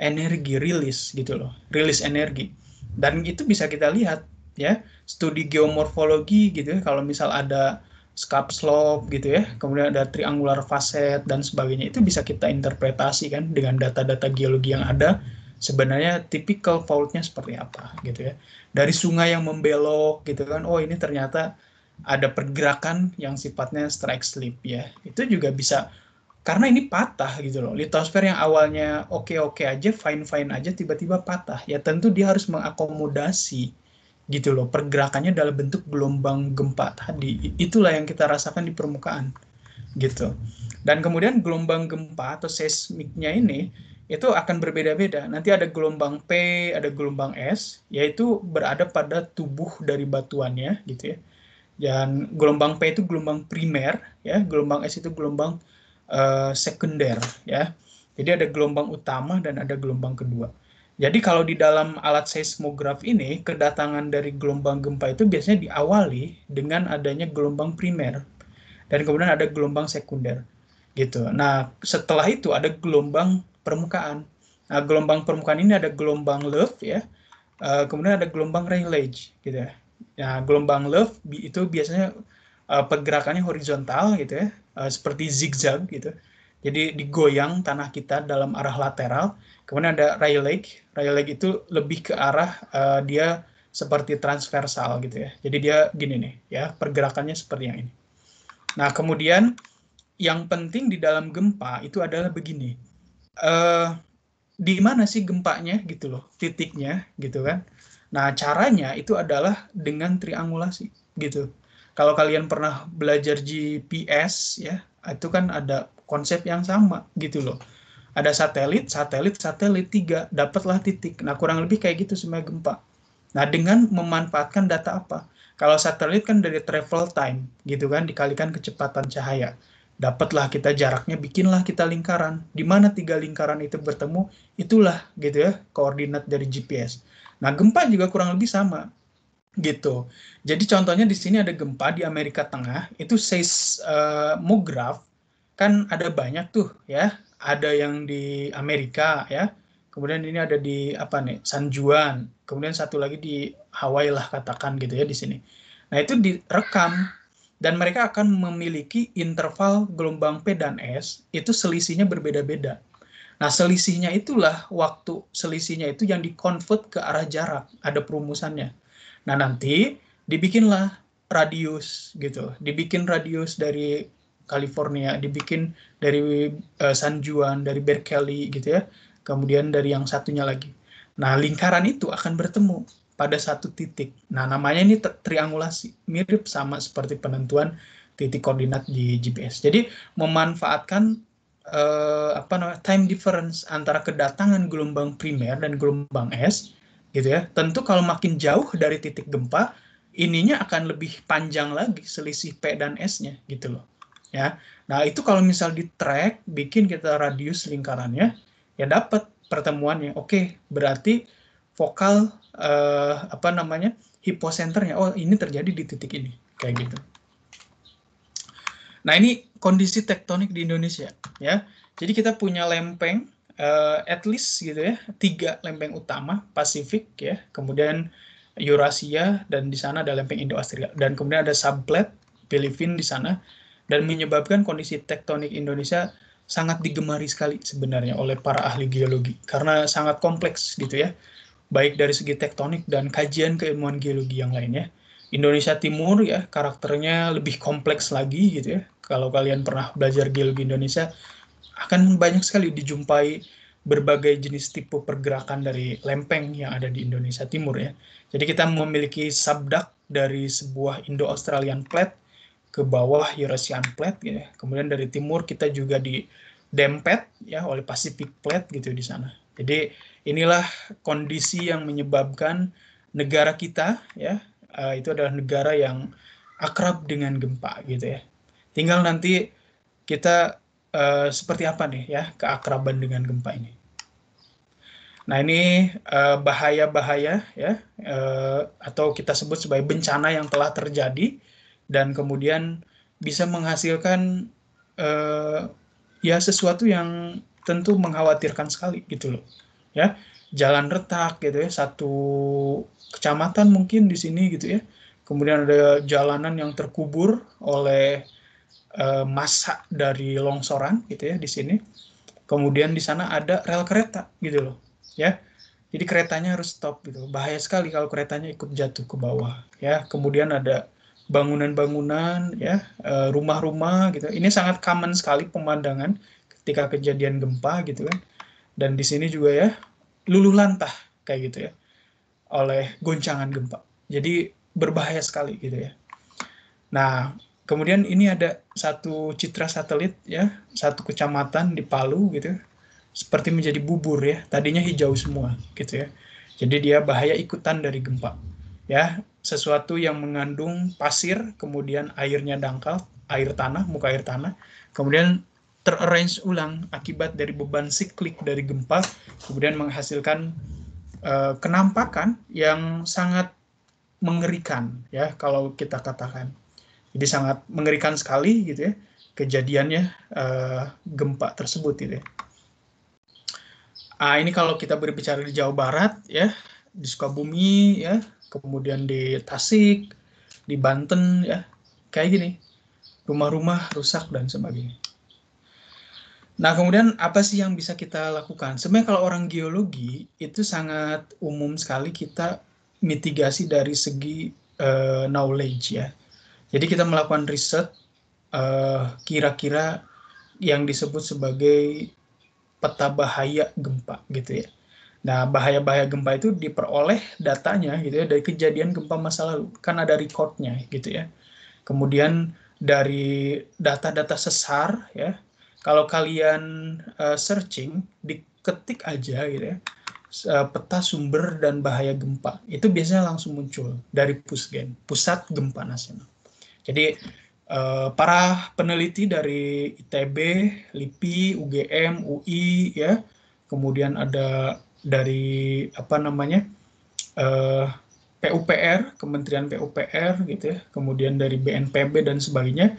S1: energi rilis gitu loh, rilis energi dan itu bisa kita lihat ya studi geomorfologi gitu ya kalau misal ada scarp slope gitu ya kemudian ada triangular facet dan sebagainya itu bisa kita interpretasi kan dengan data-data geologi yang ada sebenarnya tipikal faultnya seperti apa gitu ya dari sungai yang membelok gitu kan oh ini ternyata ada pergerakan yang sifatnya strike slip ya itu juga bisa karena ini patah gitu loh. Litosfer yang awalnya oke-oke aja, fine-fine aja, tiba-tiba patah. Ya tentu dia harus mengakomodasi gitu loh pergerakannya dalam bentuk gelombang gempa tadi. Itulah yang kita rasakan di permukaan gitu. Dan kemudian gelombang gempa atau seismiknya ini itu akan berbeda-beda. Nanti ada gelombang P, ada gelombang S, yaitu berada pada tubuh dari batuannya gitu ya. Dan gelombang P itu gelombang primer, ya, gelombang S itu gelombang Eh, sekunder ya. Jadi ada gelombang utama dan ada gelombang kedua. Jadi kalau di dalam alat seismograf ini kedatangan dari gelombang gempa itu biasanya diawali dengan adanya gelombang primer dan kemudian ada gelombang sekunder gitu. Nah, setelah itu ada gelombang permukaan. Nah, gelombang permukaan ini ada gelombang love ya. Uh, kemudian ada gelombang Rayleigh gitu ya. Nah, gelombang love itu biasanya uh, pergerakannya horizontal gitu ya. Eh, seperti zigzag gitu. Jadi digoyang tanah kita dalam arah lateral. Kemudian ada rayleigh, rayleigh itu lebih ke arah uh, dia seperti transversal gitu ya. Jadi dia gini nih ya, pergerakannya seperti yang ini. Nah, kemudian yang penting di dalam gempa itu adalah begini. Uh, di mana sih gempanya gitu loh, titiknya gitu kan. Nah, caranya itu adalah dengan triangulasi gitu kalau kalian pernah belajar GPS ya, itu kan ada konsep yang sama gitu loh. Ada satelit, satelit, satelit tiga, dapatlah titik. Nah kurang lebih kayak gitu semua gempa. Nah dengan memanfaatkan data apa? Kalau satelit kan dari travel time gitu kan dikalikan kecepatan cahaya. Dapatlah kita jaraknya, bikinlah kita lingkaran. Di mana tiga lingkaran itu bertemu, itulah gitu ya koordinat dari GPS. Nah gempa juga kurang lebih sama gitu. Jadi contohnya di sini ada gempa di Amerika Tengah, itu seismograf eh, kan ada banyak tuh ya, ada yang di Amerika ya, kemudian ini ada di apa nih San Juan, kemudian satu lagi di Hawaii lah katakan gitu ya di sini. Nah itu direkam dan mereka akan memiliki interval gelombang P dan S itu selisihnya berbeda-beda. Nah, selisihnya itulah waktu selisihnya itu yang dikonvert ke arah jarak, ada perumusannya. Nah nanti dibikinlah radius gitu, dibikin radius dari California, dibikin dari uh, San Juan, dari Berkeley gitu ya, kemudian dari yang satunya lagi. Nah lingkaran itu akan bertemu pada satu titik. Nah namanya ini triangulasi, mirip sama seperti penentuan titik koordinat di GPS. Jadi memanfaatkan uh, apa namanya time difference antara kedatangan gelombang primer dan gelombang S gitu ya. Tentu kalau makin jauh dari titik gempa, ininya akan lebih panjang lagi selisih P dan S-nya gitu loh. Ya. Nah, itu kalau misal di track bikin kita radius lingkarannya, ya dapat pertemuannya. Oke, berarti vokal eh, apa namanya? hiposenternya oh ini terjadi di titik ini kayak gitu. Nah, ini kondisi tektonik di Indonesia ya. Jadi kita punya lempeng uh, at least gitu ya tiga lempeng utama Pasifik ya kemudian Eurasia dan di sana ada lempeng Indo-Australia dan kemudian ada subplate Filipin di sana dan menyebabkan kondisi tektonik Indonesia sangat digemari sekali sebenarnya oleh para ahli geologi karena sangat kompleks gitu ya baik dari segi tektonik dan kajian keilmuan geologi yang lainnya Indonesia Timur ya karakternya lebih kompleks lagi gitu ya kalau kalian pernah belajar geologi Indonesia akan banyak sekali dijumpai berbagai jenis tipe pergerakan dari lempeng yang ada di Indonesia Timur ya. Jadi kita memiliki subdak dari sebuah Indo-Australian Plate ke bawah Eurasian Plate ya. Kemudian dari timur kita juga di dempet ya oleh Pacific Plate gitu di sana. Jadi inilah kondisi yang menyebabkan negara kita ya eh, itu adalah negara yang akrab dengan gempa gitu ya. Tinggal nanti kita uh, seperti apa nih ya keakraban dengan gempa ini. Nah ini eh, bahaya-bahaya uh, ya uh, atau kita sebut sebagai bencana yang telah terjadi dan kemudian bisa menghasilkan uh, ya sesuatu yang tentu mengkhawatirkan sekali gitu loh ya jalan retak gitu ya satu kecamatan mungkin di sini gitu ya kemudian ada jalanan yang terkubur oleh uh, dari longsoran gitu ya di sini. Kemudian di sana ada rel kereta gitu loh, ya. Jadi keretanya harus stop gitu. Bahaya sekali kalau keretanya ikut jatuh ke bawah, ya. Kemudian ada bangunan-bangunan, ya, eh, rumah-rumah gitu. Ini sangat common sekali pemandangan ketika kejadian gempa gitu kan. Dan di sini juga ya luluh lantah kayak gitu ya oleh goncangan gempa. Jadi berbahaya sekali gitu ya. Nah, Kemudian ini ada satu citra satelit ya, satu kecamatan di Palu gitu, seperti menjadi bubur ya. Tadinya hijau semua gitu ya. Jadi dia bahaya ikutan dari gempa. Ya, sesuatu yang mengandung pasir, kemudian airnya dangkal, air tanah, muka air tanah, kemudian terarrange ulang akibat dari beban siklik dari gempa, kemudian menghasilkan uh, kenampakan yang sangat mengerikan ya kalau kita katakan. Jadi sangat mengerikan sekali gitu ya kejadiannya uh, gempa tersebut gitu ya. Ah, ini kalau kita berbicara di Jawa Barat ya, di Sukabumi ya, kemudian di Tasik, di Banten ya, kayak gini. Rumah-rumah rusak dan sebagainya. Nah, kemudian apa sih yang bisa kita lakukan? Sebenarnya kalau orang geologi itu sangat umum sekali kita mitigasi dari segi uh, knowledge ya. Jadi kita melakukan riset kira eh, kira-kira yang disebut sebagai peta bahaya gempa gitu ya. Nah, bahaya-bahaya gempa itu diperoleh datanya gitu ya dari kejadian gempa masa lalu. Kan ada recordnya gitu ya. Kemudian dari data-data sesar ya. Kalau kalian uh, searching, diketik aja gitu ya. Eh, peta sumber dan bahaya gempa. Itu biasanya langsung muncul dari Pusgen, Pusat Gempa Nasional. Jadi uh, para peneliti dari ITB, LIPI, UGM, UI ya, kemudian ada dari apa namanya uh, eh, PUPR, Kementerian PUPR gitu ya, kemudian dari BNPB dan sebagainya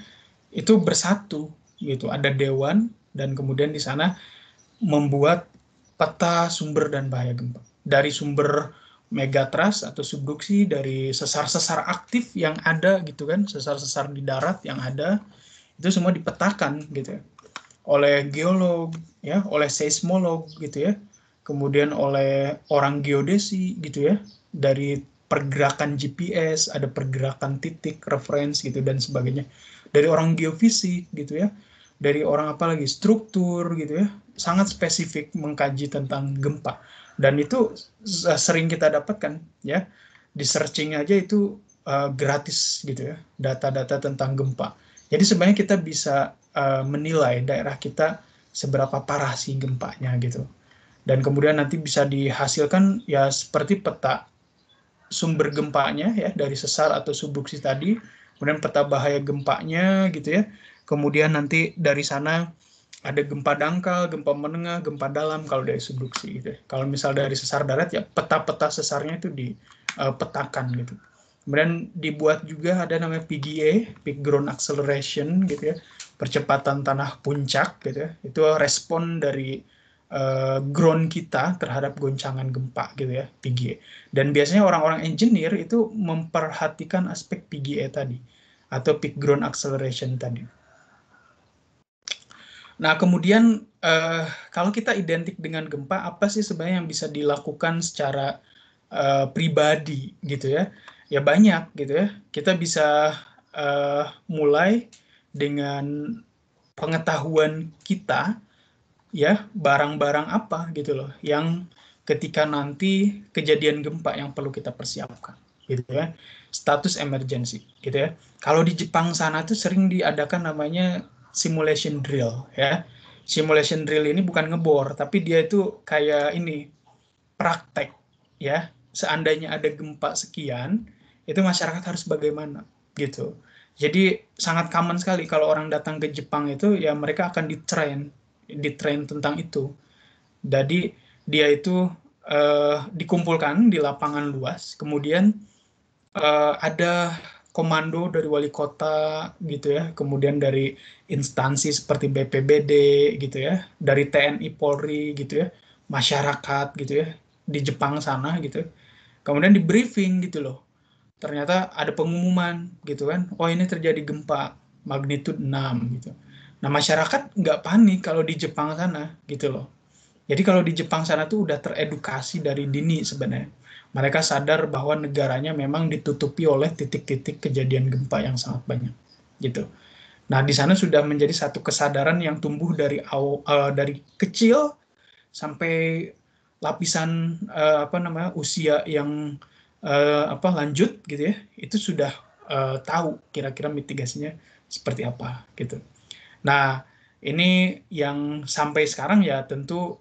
S1: itu bersatu gitu, ada dewan dan kemudian di sana membuat peta sumber dan bahaya gempa dari sumber megatrust atau subduksi dari sesar-sesar aktif yang ada gitu kan, sesar-sesar di darat yang ada itu semua dipetakan gitu ya. oleh geolog ya, oleh seismolog gitu ya. Kemudian oleh orang geodesi gitu ya dari pergerakan GPS, ada pergerakan titik reference gitu dan sebagainya. Dari orang geofisik gitu ya, dari orang apa lagi struktur gitu ya, sangat spesifik mengkaji tentang gempa dan itu sering kita dapatkan ya di searching aja itu uh, gratis gitu ya data-data tentang gempa jadi sebenarnya kita bisa uh, menilai daerah kita seberapa parah sih gempanya gitu dan kemudian nanti bisa dihasilkan ya seperti peta sumber gempanya ya dari sesar atau subduksi tadi kemudian peta bahaya gempanya gitu ya kemudian nanti dari sana ada gempa dangkal, gempa menengah, gempa dalam kalau dari subduksi gitu. Kalau misal dari sesar darat ya peta-peta sesarnya itu dipetakan eh, uh, gitu. Kemudian dibuat juga ada namanya PGA, peak ground acceleration gitu ya, percepatan tanah puncak gitu ya. Itu respon dari uh, ground kita terhadap goncangan gempa gitu ya, PGA. Dan biasanya orang-orang engineer itu memperhatikan aspek PGA tadi atau peak ground acceleration tadi Nah, kemudian uh, kalau kita identik dengan gempa, apa sih sebenarnya yang bisa dilakukan secara uh, pribadi gitu ya? Ya banyak gitu ya. Kita bisa uh, mulai dengan pengetahuan kita ya barang-barang apa gitu loh yang ketika nanti kejadian gempa yang perlu kita persiapkan gitu ya status emergency gitu ya kalau di Jepang sana tuh sering diadakan namanya simulation drill ya. Simulation drill ini bukan ngebor, tapi dia itu kayak ini praktek ya. Seandainya ada gempa sekian, itu masyarakat harus bagaimana gitu. Jadi sangat common sekali kalau orang datang ke Jepang itu ya mereka akan ditrain, ditrain tentang itu. Jadi dia itu uh, dikumpulkan di lapangan luas, kemudian uh, ada komando dari wali kota gitu ya, kemudian dari instansi seperti BPBD gitu ya, dari TNI Polri gitu ya, masyarakat gitu ya, di Jepang sana gitu. Kemudian di briefing gitu loh. Ternyata ada pengumuman gitu kan, oh ini terjadi gempa magnitude 6 gitu. Nah masyarakat nggak panik kalau di Jepang sana gitu loh. Jadi kalau di Jepang sana tuh udah teredukasi dari dini sebenarnya mereka sadar bahwa negaranya memang ditutupi oleh titik-titik kejadian gempa yang sangat banyak gitu. Nah, di sana sudah menjadi satu kesadaran yang tumbuh dari aw, uh, dari kecil sampai lapisan uh, apa namanya usia yang uh, apa lanjut gitu ya. Itu sudah uh, tahu kira-kira mitigasinya seperti apa gitu. Nah, ini yang sampai sekarang ya tentu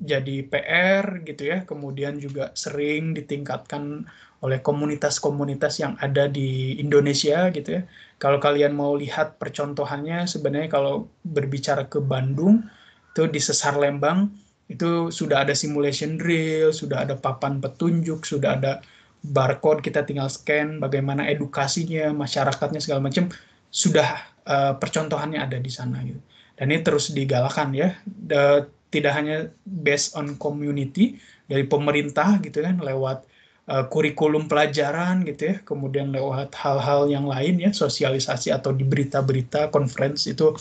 S1: jadi PR gitu ya, kemudian juga sering ditingkatkan oleh komunitas-komunitas yang ada di Indonesia gitu ya. Kalau kalian mau lihat percontohannya sebenarnya kalau berbicara ke Bandung itu di Sesar Lembang itu sudah ada simulation drill, sudah ada papan petunjuk, sudah ada barcode kita tinggal scan bagaimana edukasinya, masyarakatnya segala macam sudah uh, percontohannya ada di sana gitu. Dan ini terus digalakan ya. The, tidak hanya based on community dari pemerintah gitu kan lewat uh, kurikulum pelajaran gitu ya, kemudian lewat hal-hal yang lain ya, sosialisasi atau di berita-berita, conference itu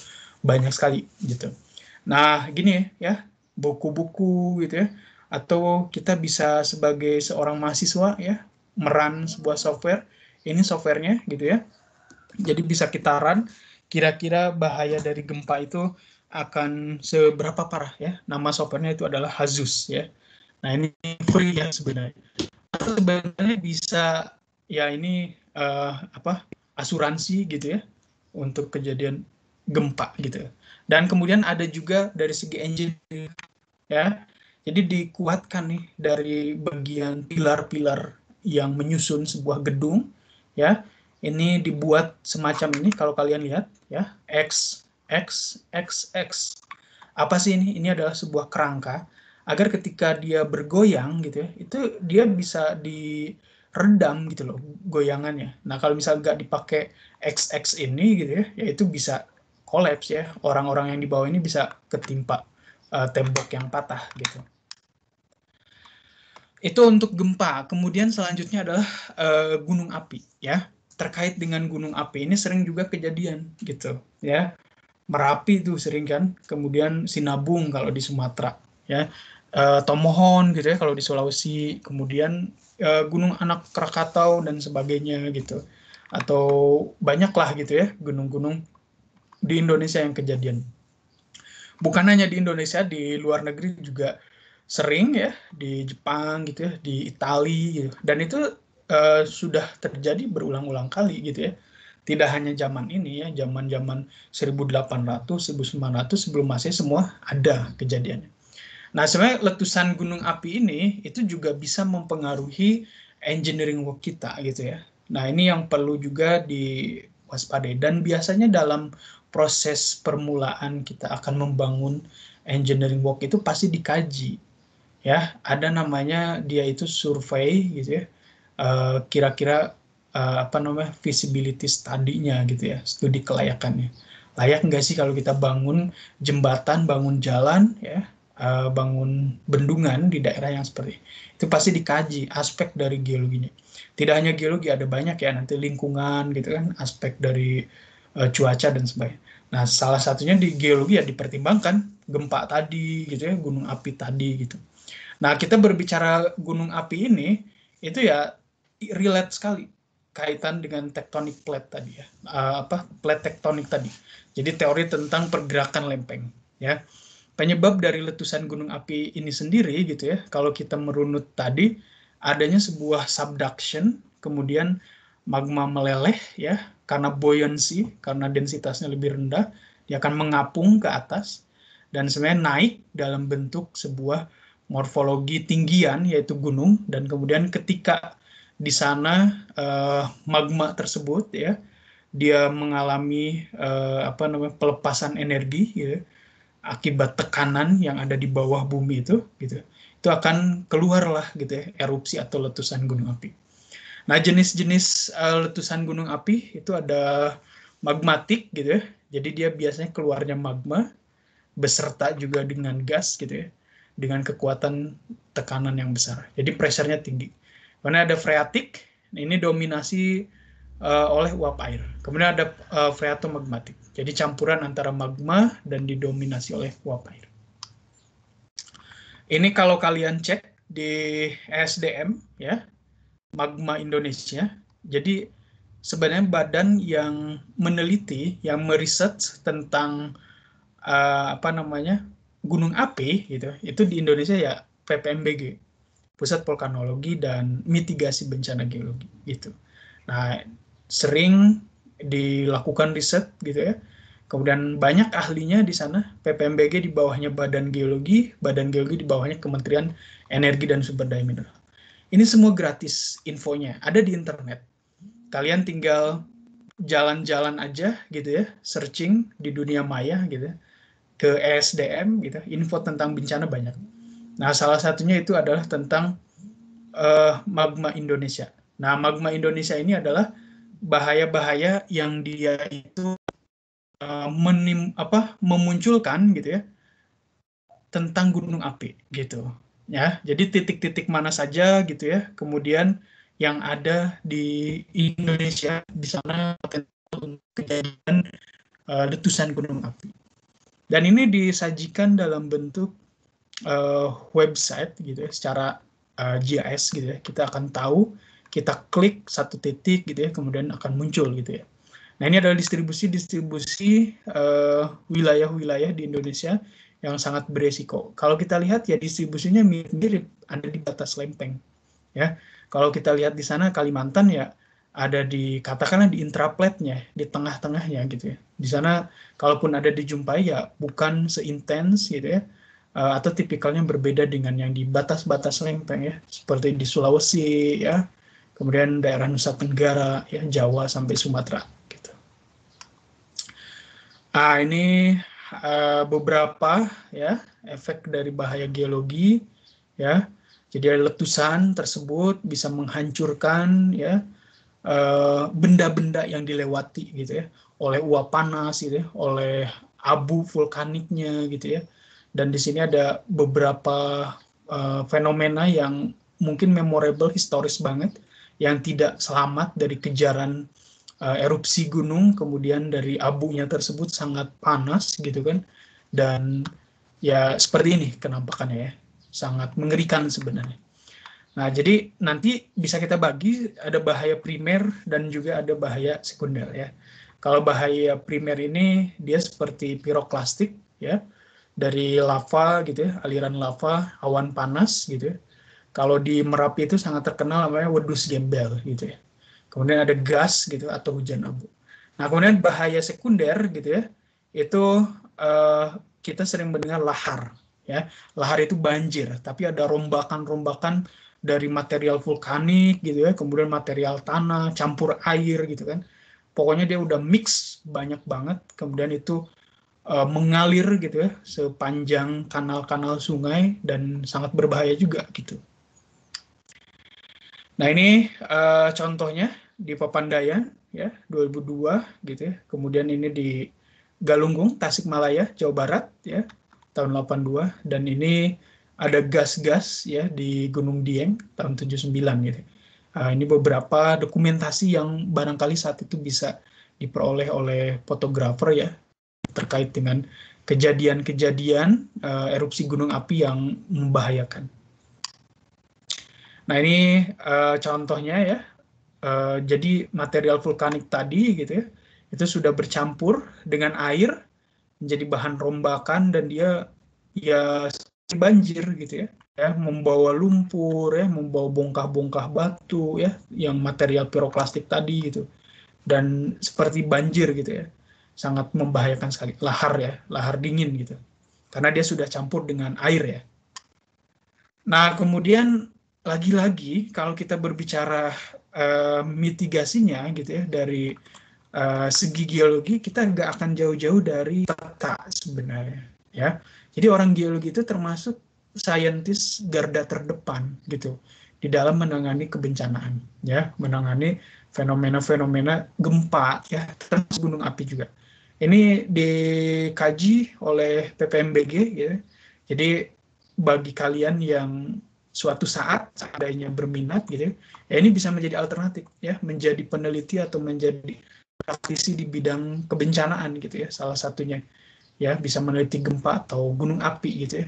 S1: banyak sekali gitu. Nah, gini ya, buku-buku gitu ya, atau kita bisa sebagai seorang mahasiswa ya, meran sebuah software, ini softwarenya gitu ya. Jadi bisa kita run, kira-kira bahaya dari gempa itu akan seberapa parah ya. Nama softwarenya itu adalah Hazus ya. Nah ini free ya sebenarnya. Atau sebenarnya bisa ya ini uh, apa asuransi gitu ya untuk kejadian gempa gitu. Dan kemudian ada juga dari segi engine ya. Jadi dikuatkan nih dari bagian pilar-pilar yang menyusun sebuah gedung ya. Ini dibuat semacam ini kalau kalian lihat ya X X X X Apa sih ini? Ini adalah sebuah kerangka agar ketika dia bergoyang gitu ya, itu dia bisa diredam gitu loh goyangannya. Nah kalau misal nggak dipakai XX ini gitu ya, ya itu bisa kolaps ya. Orang-orang yang di bawah ini bisa ketimpa uh, tembok yang patah gitu. Itu untuk gempa. Kemudian selanjutnya adalah uh, gunung api ya terkait dengan gunung api ini sering juga kejadian gitu ya Merapi itu sering kan, kemudian Sinabung kalau di Sumatera, ya. E, Tomohon gitu ya kalau di Sulawesi, kemudian e, Gunung Anak Krakatau dan sebagainya gitu. Atau banyaklah gitu ya gunung-gunung di Indonesia yang kejadian. Bukan hanya di Indonesia, di luar negeri juga sering ya di Jepang gitu ya, di Italia gitu. Dan itu e, sudah terjadi berulang-ulang kali gitu ya tidak hanya zaman ini ya, zaman-zaman 1800, 1900 sebelum masih semua ada kejadiannya. Nah, sebenarnya letusan gunung api ini itu juga bisa mempengaruhi engineering work kita gitu ya. Nah, ini yang perlu juga diwaspadai dan biasanya dalam proses permulaan kita akan membangun engineering work itu pasti dikaji. Ya, ada namanya dia itu survei gitu ya. Eh, kira -kira uh, apa namanya visibility study-nya gitu ya, studi kelayakannya. Layak nggak sih kalau kita bangun jembatan, bangun jalan, ya, uh, bangun bendungan di daerah yang seperti itu pasti dikaji aspek dari geologinya. Tidak hanya geologi, ada banyak ya nanti lingkungan gitu kan, aspek dari uh, cuaca dan sebagainya. Nah, salah satunya di geologi ya dipertimbangkan gempa tadi gitu ya, gunung api tadi gitu. Nah, kita berbicara gunung api ini itu ya relate sekali kaitan dengan tektonik plate tadi ya uh, apa plate tektonik tadi jadi teori tentang pergerakan lempeng ya penyebab dari letusan gunung api ini sendiri gitu ya kalau kita merunut tadi adanya sebuah subduction kemudian magma meleleh ya karena buoyancy karena densitasnya lebih rendah dia akan mengapung ke atas dan sebenarnya naik dalam bentuk sebuah morfologi tinggian yaitu gunung dan kemudian ketika di sana uh, magma tersebut ya dia mengalami uh, apa namanya pelepasan energi ya akibat tekanan yang ada di bawah bumi itu gitu itu akan keluarlah gitu ya erupsi atau letusan gunung api nah jenis-jenis uh, letusan gunung api itu ada magmatik gitu ya jadi dia biasanya keluarnya magma beserta juga dengan gas gitu ya dengan kekuatan tekanan yang besar jadi pressure tinggi Kemudian ada freatik, ini dominasi uh, oleh uap air. Kemudian ada uh, freatomagmatik, jadi campuran antara magma dan didominasi oleh uap air. Ini kalau kalian cek di SDM ya, magma Indonesia. Jadi sebenarnya badan yang meneliti, yang meriset tentang uh, apa namanya gunung api gitu, itu di Indonesia ya PPMBG Pusat Vulkanologi dan Mitigasi Bencana Geologi gitu. Nah, sering dilakukan riset gitu ya. Kemudian banyak ahlinya di sana, PPMBG di bawahnya Badan Geologi, Badan Geologi di bawahnya Kementerian Energi dan Sumber Daya Mineral. Ini semua gratis infonya, ada di internet. Kalian tinggal jalan-jalan aja gitu ya, searching di dunia maya gitu ya, ke ESDM gitu, info tentang bencana banyak Nah, salah satunya itu adalah tentang uh, magma Indonesia. Nah, magma Indonesia ini adalah bahaya-bahaya yang dia itu uh, menim apa memunculkan gitu ya tentang gunung api gitu ya jadi titik-titik mana saja gitu ya kemudian yang ada di Indonesia di sana kejadian uh, letusan gunung api dan ini disajikan dalam bentuk uh, website gitu ya, secara uh, eh, GIS gitu ya, kita akan tahu kita klik satu titik gitu ya, kemudian akan muncul gitu ya. Nah ini adalah distribusi-distribusi eh, wilayah-wilayah di Indonesia yang sangat beresiko. Kalau kita lihat ya distribusinya mirip-mirip ada di batas lempeng. Ya, kalau kita lihat di sana Kalimantan ya ada di katakanlah di intrapletnya, di tengah-tengahnya gitu ya. Di sana kalaupun ada dijumpai ya bukan seintens gitu ya uh, atau tipikalnya berbeda dengan yang di batas-batas lempeng ya, seperti di Sulawesi ya, kemudian daerah Nusa Tenggara ya, Jawa sampai Sumatera gitu. Ah ini uh, beberapa ya efek dari bahaya geologi ya. Jadi letusan tersebut bisa menghancurkan ya eh, benda-benda yang dilewati gitu ya oleh uap panas gitu ya, oleh abu vulkaniknya gitu ya dan di sini ada beberapa uh, fenomena yang mungkin memorable historis banget yang tidak selamat dari kejaran uh, erupsi gunung kemudian dari abunya tersebut sangat panas gitu kan dan ya seperti ini kenampakannya ya sangat mengerikan sebenarnya nah jadi nanti bisa kita bagi ada bahaya primer dan juga ada bahaya sekunder ya kalau bahaya primer ini dia seperti piroklastik ya dari lava gitu ya, aliran lava, awan panas gitu ya. Kalau di Merapi itu sangat terkenal namanya wedus gembel gitu ya. Kemudian ada gas gitu atau hujan abu. Nah, kemudian bahaya sekunder gitu ya, itu uh, kita sering mendengar lahar ya. Lahar itu banjir, tapi ada rombakan-rombakan dari material vulkanik gitu ya, kemudian material tanah, campur air gitu kan. Pokoknya dia udah mix banyak banget, kemudian itu Eh, mengalir gitu ya sepanjang kanal-kanal sungai dan sangat berbahaya juga gitu. Nah ini uh, contohnya di Papandayan ya 2002 gitu ya. Kemudian ini di Galunggung, Tasikmalaya, Jawa Barat ya tahun 82 dan ini ada gas-gas ya di Gunung Dieng tahun 79 gitu. Uh, ini beberapa dokumentasi yang barangkali saat itu bisa diperoleh oleh fotografer ya terkait dengan kejadian-kejadian uh, erupsi gunung api yang membahayakan. Nah ini uh, contohnya ya, uh, jadi material vulkanik tadi gitu ya, itu sudah bercampur dengan air menjadi bahan rombakan dan dia ya banjir gitu ya, ya membawa lumpur ya, membawa bongkah-bongkah batu ya, yang material piroklastik tadi gitu, dan seperti banjir gitu ya sangat membahayakan sekali. Lahar ya, lahar dingin gitu. Karena dia sudah campur dengan air ya. Nah, kemudian lagi-lagi kalau kita berbicara uh, mitigasinya gitu ya dari uh, segi geologi kita nggak akan jauh-jauh dari tata sebenarnya ya. Jadi orang geologi itu termasuk saintis garda terdepan gitu di dalam menangani kebencanaan ya menangani fenomena-fenomena gempa ya termasuk gunung api juga ini dikaji oleh PPMBG gitu. Ya. Jadi bagi kalian yang suatu saat seandainya berminat gitu ya, ya ini bisa menjadi alternatif ya menjadi peneliti atau menjadi praktisi di bidang kebencanaan gitu ya salah satunya ya bisa meneliti gempa atau gunung api gitu ya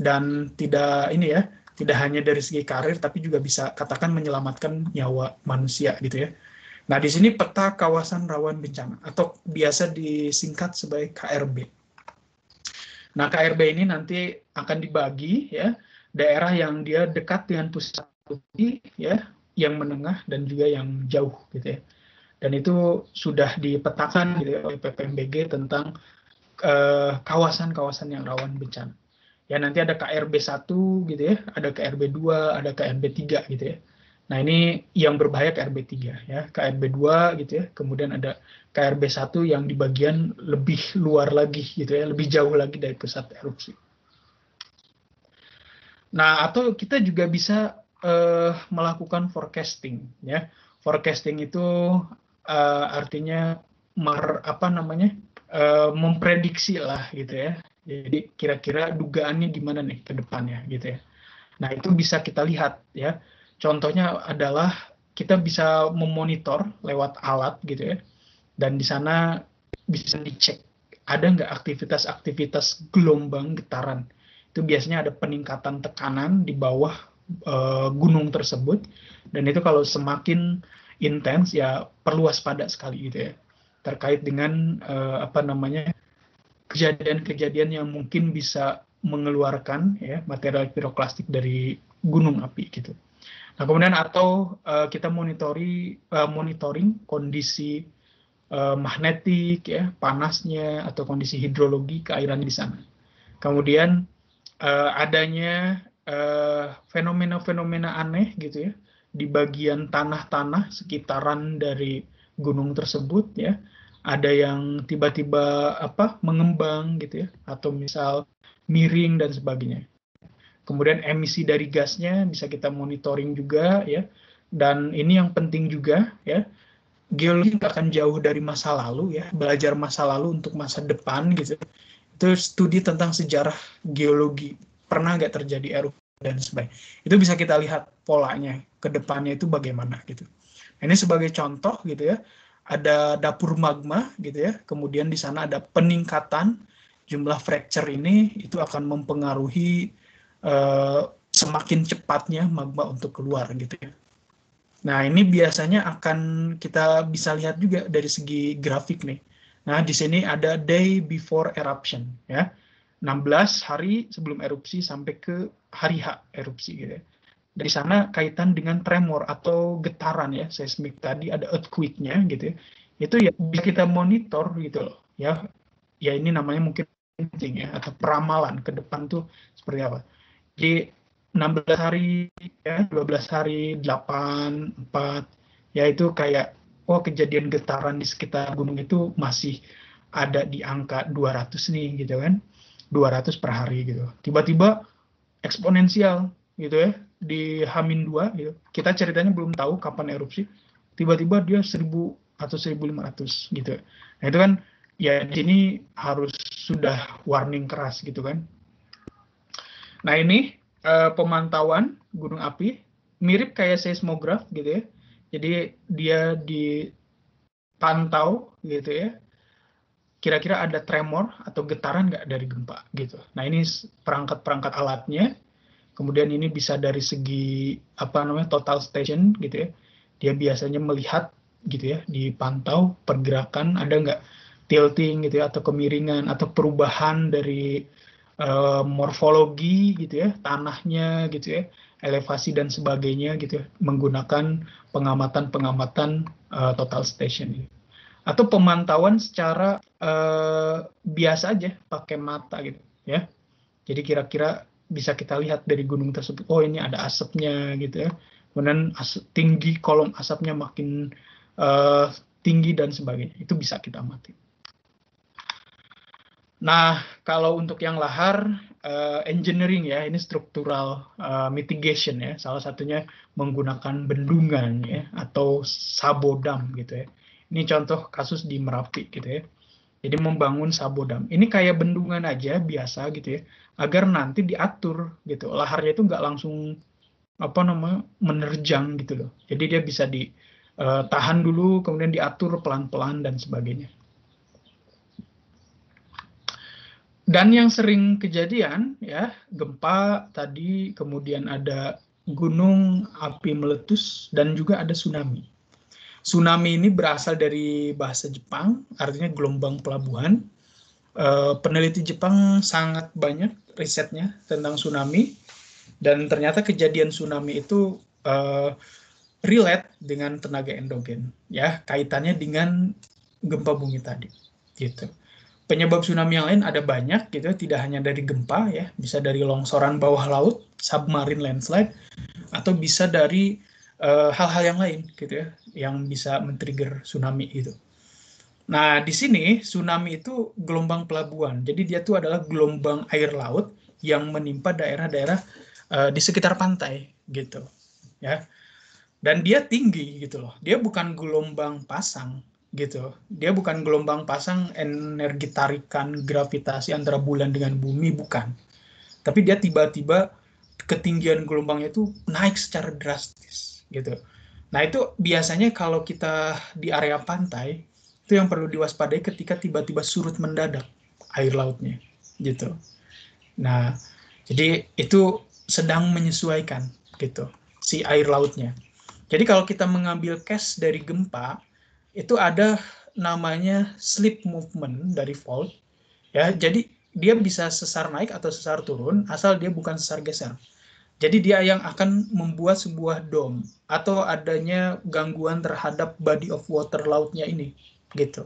S1: dan tidak ini ya tidak hanya dari segi karir tapi juga bisa katakan menyelamatkan nyawa manusia gitu ya Nah, di sini peta kawasan rawan bencana atau biasa disingkat sebagai KRB. Nah, KRB ini nanti akan dibagi ya daerah yang dia dekat dengan pusat putih ya, yang menengah dan juga yang jauh gitu ya. Dan itu sudah dipetakan gitu ya, oleh PPMBG tentang eh, kawasan-kawasan eh, yang rawan bencana. Ya nanti ada KRB 1 gitu ya, ada KRB 2, ada KRB 3 gitu ya. Nah, ini yang berbahaya KRB3 ya, KRB2 gitu ya. Kemudian ada KRB1 yang di bagian lebih luar lagi gitu ya, lebih jauh lagi dari pusat erupsi. Nah, atau kita juga bisa uh, melakukan forecasting ya. Forecasting itu uh, artinya mar apa namanya? Uh, memprediksi lah gitu ya. Jadi kira-kira dugaannya gimana nih ke depannya gitu ya. Nah, itu bisa kita lihat ya Contohnya adalah kita bisa memonitor lewat alat gitu ya, dan di sana bisa dicek ada nggak aktivitas-aktivitas gelombang getaran. Itu biasanya ada peningkatan tekanan di bawah e, gunung tersebut, dan itu kalau semakin intens ya perlu waspada sekali gitu ya terkait dengan e, apa namanya kejadian-kejadian yang mungkin bisa mengeluarkan ya material piroklastik dari gunung api gitu. Nah, kemudian atau uh, kita monitori uh, monitoring kondisi uh, magnetik ya, panasnya atau kondisi hidrologi keairan di sana. Kemudian uh, adanya fenomena-fenomena uh, aneh gitu ya di bagian tanah-tanah sekitaran dari gunung tersebut ya. Ada yang tiba-tiba apa mengembang gitu ya atau misal miring dan sebagainya kemudian emisi dari gasnya bisa kita monitoring juga ya dan ini yang penting juga ya geologi akan jauh dari masa lalu ya belajar masa lalu untuk masa depan gitu itu studi tentang sejarah geologi pernah nggak terjadi erupsi dan sebagainya itu bisa kita lihat polanya ke depannya itu bagaimana gitu ini sebagai contoh gitu ya ada dapur magma gitu ya kemudian di sana ada peningkatan jumlah fracture ini itu akan mempengaruhi Eh, semakin cepatnya magma untuk keluar gitu ya. Nah, ini biasanya akan kita bisa lihat juga dari segi grafik nih. Nah, di sini ada day before eruption ya. 16 hari sebelum erupsi sampai ke hari H erupsi gitu ya. Dari sana kaitan dengan tremor atau getaran ya, seismik tadi ada earthquake-nya gitu ya. Itu ya bisa kita monitor gitu loh ya. Ya ini namanya mungkin penting ya atau peramalan ke depan tuh seperti apa. Jadi 16 hari ya, 12 hari, 8, 4, ya itu kayak oh kejadian getaran di sekitar gunung itu masih ada di angka 200 nih gitu kan. 200 per hari gitu. Tiba-tiba eksponensial gitu ya di Hamin 2 gitu. Kita ceritanya belum tahu kapan erupsi. Tiba-tiba dia 1000 atau 1500 gitu. Nah itu kan ya ini harus sudah warning keras gitu kan Nah ini uh, pemantauan gunung api mirip kayak seismograf gitu ya. Jadi dia dipantau gitu ya. Kira-kira ada tremor atau getaran nggak dari gempa gitu. Nah ini perangkat-perangkat alatnya. Kemudian ini bisa dari segi apa namanya total station gitu ya. Dia biasanya melihat gitu ya, dipantau pergerakan ada nggak tilting gitu ya atau kemiringan atau perubahan dari Eh, morfologi gitu ya, tanahnya gitu ya, elevasi dan sebagainya gitu ya, menggunakan pengamatan-pengamatan uh, total station gitu. atau pemantauan secara uh, biasa aja pakai mata gitu ya. Jadi kira-kira bisa kita lihat dari gunung tersebut, oh ini ada asapnya gitu ya. Kemudian as tinggi kolom asapnya makin uh, tinggi dan sebagainya. Itu bisa kita amati. Nah, kalau untuk yang lahar, uh, engineering ya, ini struktural uh, mitigation ya, salah satunya menggunakan bendungan ya, atau sabodam gitu ya. Ini contoh kasus di Merapi gitu ya. Jadi membangun sabodam. Ini kayak bendungan aja biasa gitu ya, agar nanti diatur gitu. Laharnya itu nggak langsung apa namanya menerjang gitu loh. Jadi dia bisa ditahan eh, dulu, kemudian diatur pelan-pelan dan sebagainya. Dan yang sering kejadian ya gempa tadi kemudian ada gunung api meletus dan juga ada tsunami. Tsunami ini berasal dari bahasa Jepang, artinya gelombang pelabuhan. E, peneliti Jepang sangat banyak risetnya tentang tsunami dan ternyata kejadian tsunami itu e, relate dengan tenaga endogen ya, kaitannya dengan gempa bumi tadi gitu. Penyebab tsunami yang lain ada banyak gitu, tidak hanya dari gempa ya, bisa dari longsoran bawah laut, submarine landslide, atau bisa dari eh, hal-hal uh, yang lain gitu ya, yang bisa men-trigger tsunami itu. Nah, di sini tsunami itu gelombang pelabuhan. Jadi dia tuh adalah gelombang air laut yang menimpa daerah-daerah uh, di sekitar pantai gitu, ya. Dan dia tinggi gitu loh. Dia bukan gelombang pasang, gitu. Dia bukan gelombang pasang energi tarikan gravitasi antara bulan dengan bumi bukan. Tapi dia tiba-tiba ketinggian gelombangnya itu naik secara drastis gitu. Nah, itu biasanya kalau kita di area pantai itu yang perlu diwaspadai ketika tiba-tiba surut mendadak air lautnya gitu. Nah, jadi itu sedang menyesuaikan gitu si air lautnya. Jadi kalau kita mengambil cash dari gempa itu ada namanya slip movement dari fault ya jadi dia bisa sesar naik atau sesar turun asal dia bukan sesar geser jadi dia yang akan membuat sebuah dom atau adanya gangguan terhadap body of water lautnya ini gitu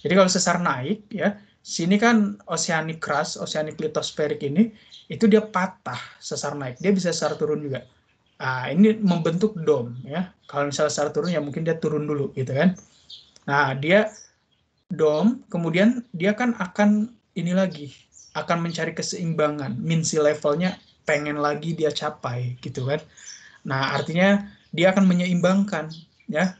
S1: jadi kalau sesar naik ya sini kan oceanic crust, oceanic lithospheric ini itu dia patah sesar naik, dia bisa sesar turun juga. Nah, ini membentuk dom ya. Kalau misalnya sesar turun ya mungkin dia turun dulu gitu kan. Nah, dia dom, kemudian dia kan akan ini lagi, akan mencari keseimbangan. Minsi levelnya pengen lagi dia capai gitu kan. Nah, artinya dia akan menyeimbangkan ya.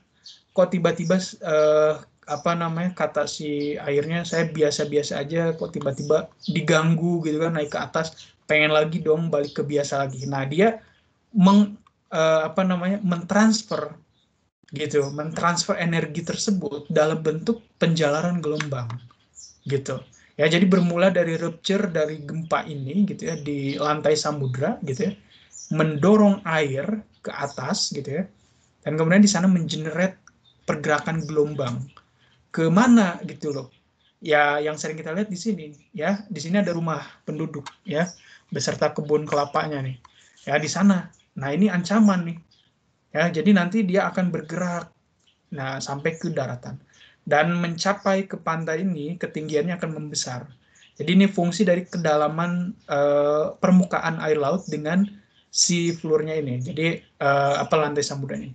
S1: Kok tiba-tiba eh, apa namanya kata si airnya saya biasa-biasa aja kok tiba-tiba diganggu gitu kan naik ke atas pengen lagi dong balik ke biasa lagi. Nah, dia meng eh, apa namanya mentransfer gitu mentransfer energi tersebut dalam bentuk penjalaran gelombang gitu ya jadi bermula dari rupture dari gempa ini gitu ya di lantai samudra gitu ya mendorong air ke atas gitu ya dan kemudian di sana mengenerate pergerakan gelombang ke mana gitu loh ya yang sering kita lihat di sini ya di sini ada rumah penduduk ya beserta kebun kelapanya nih ya di sana nah ini ancaman nih Ya, jadi nanti dia akan bergerak nah sampai ke daratan dan mencapai ke pantai ini ketinggiannya akan membesar. Jadi ini fungsi dari kedalaman uh, permukaan air laut dengan si flurnya ini. Jadi uh, apa lantai samudra ini.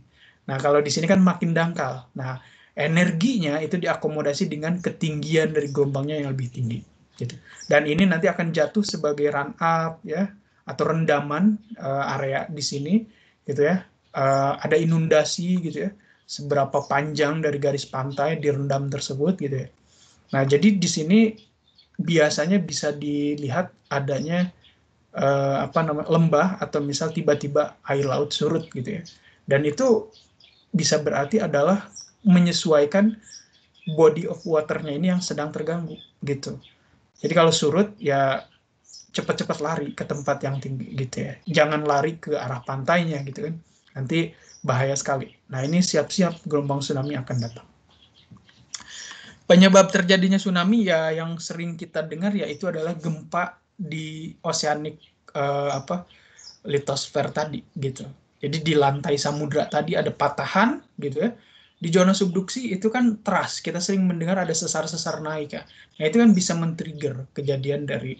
S1: Nah, kalau di sini kan makin dangkal. Nah, energinya itu diakomodasi dengan ketinggian dari gelombangnya yang lebih tinggi gitu. Dan ini nanti akan jatuh sebagai run up ya atau rendaman uh, area di sini gitu ya uh, ada inundasi gitu ya, seberapa panjang dari garis pantai direndam tersebut gitu ya. Nah, jadi di sini biasanya bisa dilihat adanya uh, apa namanya lembah atau misal tiba-tiba air laut surut gitu ya. Dan itu bisa berarti adalah menyesuaikan body of waternya ini yang sedang terganggu gitu. Jadi kalau surut ya cepat-cepat lari ke tempat yang tinggi gitu ya. Jangan lari ke arah pantainya gitu kan. Nanti bahaya sekali. Nah, ini siap-siap gelombang tsunami akan datang. Penyebab terjadinya tsunami ya yang sering kita dengar yaitu adalah gempa di oceanic eh, apa litosfer tadi gitu. Jadi di lantai samudra tadi ada patahan gitu ya. Di zona subduksi itu kan teras, kita sering mendengar ada sesar-sesar naik ya. Nah, itu kan bisa men-trigger kejadian dari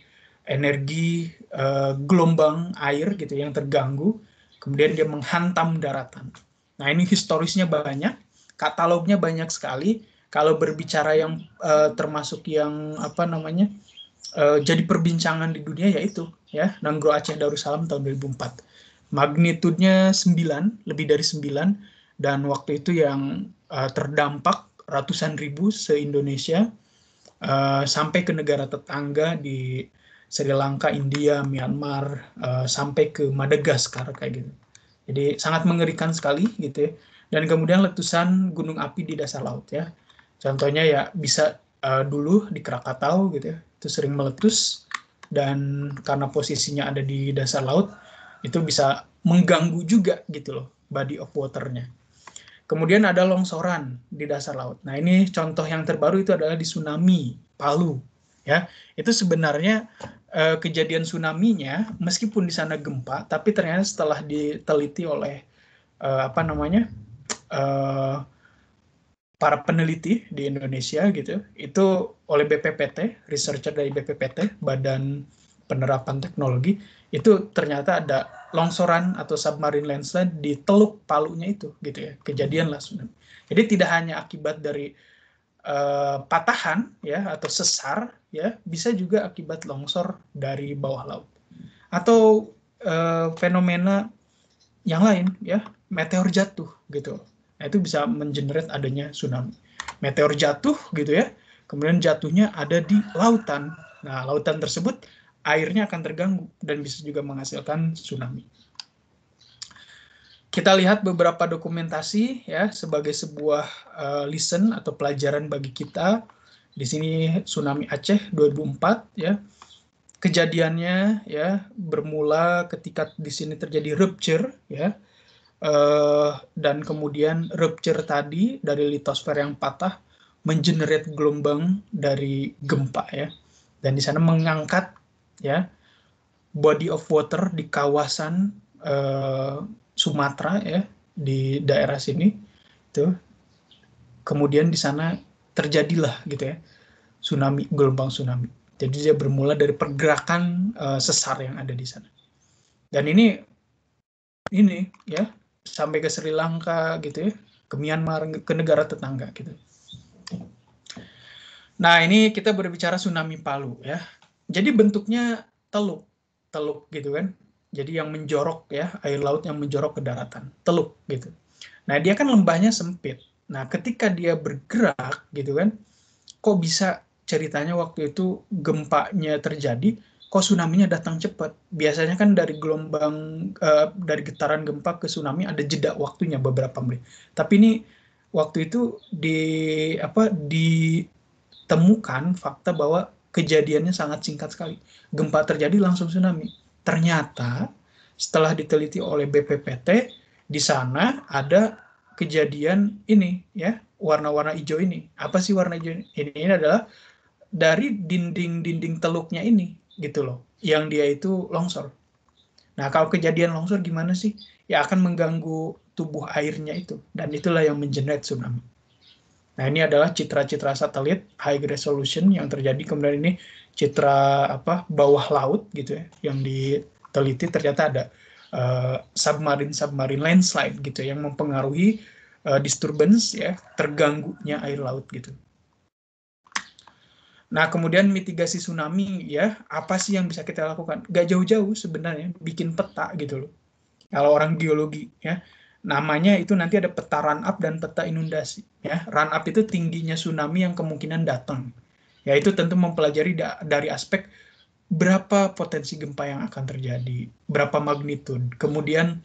S1: energi eh, gelombang air gitu yang terganggu Kemudian dia menghantam daratan. Nah, ini historisnya banyak, katalognya banyak sekali. Kalau berbicara yang uh, termasuk yang apa namanya? uh, jadi perbincangan di dunia yaitu ya, Nanggro Aceh Darussalam tahun 2004. Magnitudenya 9, lebih dari 9 dan waktu itu yang uh, terdampak ratusan ribu se-Indonesia uh, sampai ke negara tetangga di Sri Lanka, India, Myanmar, uh, sampai ke Madagaskar kayak gitu. Jadi sangat mengerikan sekali gitu ya. Dan kemudian letusan gunung api di dasar laut ya. Contohnya ya bisa uh, dulu di Krakatau gitu ya, itu sering meletus dan karena posisinya ada di dasar laut itu bisa mengganggu juga gitu loh body of waternya. Kemudian ada longsoran di dasar laut. Nah ini contoh yang terbaru itu adalah di tsunami Palu ya itu sebenarnya eh, kejadian tsunami-nya meskipun di sana gempa tapi ternyata setelah diteliti oleh eh, apa namanya eh, para peneliti di Indonesia gitu itu oleh BPPT researcher dari BPPT Badan Penerapan Teknologi itu ternyata ada longsoran atau submarine landslide di Teluk Palunya itu gitu ya kejadian lah tsunami jadi tidak hanya akibat dari Eh, patahan ya atau sesar ya bisa juga akibat longsor dari bawah laut atau uh, fenomena yang lain ya meteor jatuh gitu nah itu bisa mengenerate adanya tsunami meteor jatuh gitu ya kemudian jatuhnya ada di lautan nah lautan tersebut airnya akan terganggu dan bisa juga menghasilkan tsunami kita lihat beberapa dokumentasi ya sebagai sebuah uh, listen atau pelajaran bagi kita. Di sini tsunami Aceh 2004 ya. Kejadiannya ya bermula ketika di sini terjadi rupture ya. Uh, dan kemudian rupture tadi dari litosfer yang patah mengenerate gelombang dari gempa ya. Dan di sana mengangkat ya body of water di kawasan uh, Sumatera ya di daerah sini itu kemudian di sana terjadilah gitu ya tsunami gelombang tsunami jadi dia bermula dari pergerakan uh, sesar yang ada di sana dan ini ini ya sampai ke Sri Lanka gitu ya ke Myanmar ke negara tetangga gitu nah ini kita berbicara tsunami Palu ya jadi bentuknya teluk teluk gitu kan jadi yang menjorok ya air laut yang menjorok ke daratan teluk gitu nah dia kan lembahnya sempit nah ketika dia bergerak gitu kan kok bisa ceritanya waktu itu gempanya terjadi kok tsunami-nya datang cepat biasanya kan dari gelombang uh, dari getaran gempa ke tsunami ada jeda waktunya beberapa menit tapi ini waktu itu di apa ditemukan fakta bahwa kejadiannya sangat singkat sekali gempa terjadi langsung tsunami Ternyata setelah diteliti oleh BPPT di sana ada kejadian ini ya warna-warna hijau ini. Apa sih warna hijau ini? Ini, adalah dari dinding-dinding teluknya ini gitu loh, yang dia itu longsor. Nah kalau kejadian longsor gimana sih? Ya akan mengganggu tubuh airnya itu dan itulah yang menjenet tsunami. Nah ini adalah citra-citra satelit high resolution yang terjadi kemudian ini citra apa bawah laut gitu ya yang diteliti ternyata ada uh, submarine submarine landslide gitu ya, yang mempengaruhi uh, disturbance ya terganggunya air laut gitu. Nah, kemudian mitigasi tsunami ya, apa sih yang bisa kita lakukan? Gak jauh-jauh sebenarnya, bikin peta gitu loh. Kalau orang geologi ya, namanya itu nanti ada peta run up dan peta inundasi ya. Run up itu tingginya tsunami yang kemungkinan datang ya itu tentu mempelajari da dari aspek berapa potensi gempa yang akan terjadi, berapa magnitude, kemudian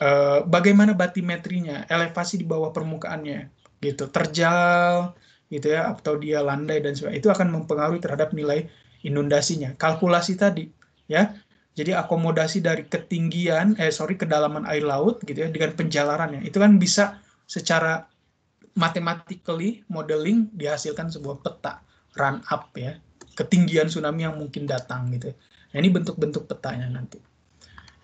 S1: e, bagaimana batimetrinya, elevasi di bawah permukaannya, gitu, terjal, gitu ya, atau dia landai dan sebagainya, itu akan mempengaruhi terhadap nilai inundasinya. Kalkulasi tadi, ya, jadi akomodasi dari ketinggian, eh sorry, kedalaman air laut, gitu ya, dengan penjalarannya, itu kan bisa secara mathematically modeling dihasilkan sebuah peta run up ya ketinggian tsunami yang mungkin datang gitu. Nah, ini bentuk-bentuk petanya nanti.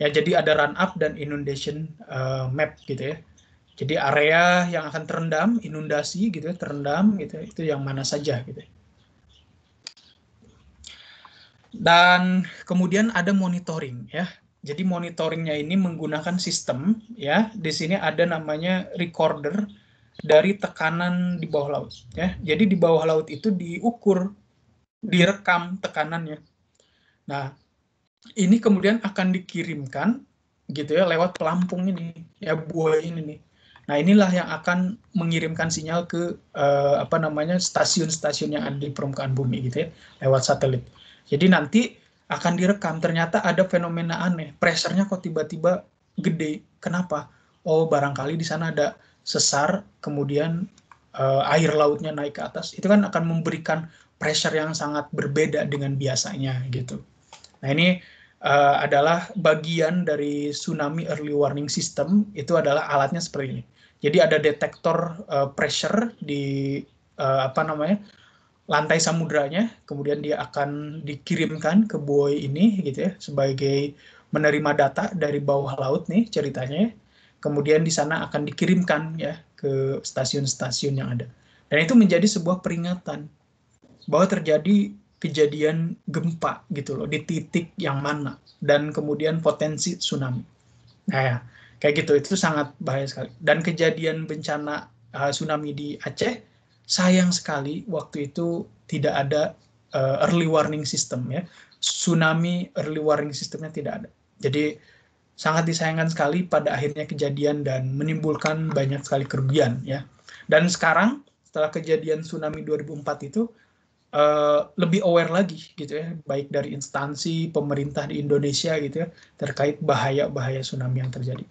S1: Ya jadi ada run up dan inundation uh, map gitu ya. Jadi area yang akan terendam, inundasi gitu, ya, terendam gitu, ya, itu yang mana saja gitu. Ya. Dan kemudian ada monitoring ya. Jadi monitoringnya ini menggunakan sistem ya. Di sini ada namanya recorder dari tekanan di bawah laut ya. Jadi di bawah laut itu diukur, direkam tekanannya. Nah, ini kemudian akan dikirimkan gitu ya lewat pelampung ini ya buoy ini nih. Nah, inilah yang akan mengirimkan sinyal ke eh, apa namanya stasiun-stasiun yang ada di permukaan bumi gitu ya lewat satelit. Jadi nanti akan direkam ternyata ada fenomena aneh, pressernya kok tiba-tiba gede. Kenapa? Oh, barangkali di sana ada sesar, kemudian uh, air lautnya naik ke atas, itu kan akan memberikan pressure yang sangat berbeda dengan biasanya gitu. Nah ini uh, adalah bagian dari tsunami early warning system itu adalah alatnya seperti ini. Jadi ada detektor uh, pressure di uh, apa namanya lantai samudranya, kemudian dia akan dikirimkan ke buoy ini gitu ya sebagai menerima data dari bawah laut nih ceritanya ya kemudian di sana akan dikirimkan ya ke stasiun-stasiun yang ada. Dan itu menjadi sebuah peringatan bahwa terjadi kejadian gempa gitu loh di titik yang mana dan kemudian potensi tsunami. Nah, ya, kayak gitu itu sangat bahaya sekali. Dan kejadian bencana uh, tsunami di Aceh sayang sekali waktu itu tidak ada uh, early warning system ya. Tsunami early warning systemnya tidak ada. Jadi sangat disayangkan sekali pada akhirnya kejadian dan menimbulkan banyak sekali kerugian ya. Dan sekarang setelah kejadian tsunami 2004 itu uh, lebih aware lagi gitu ya, baik dari instansi pemerintah di Indonesia gitu ya terkait bahaya-bahaya tsunami yang terjadi.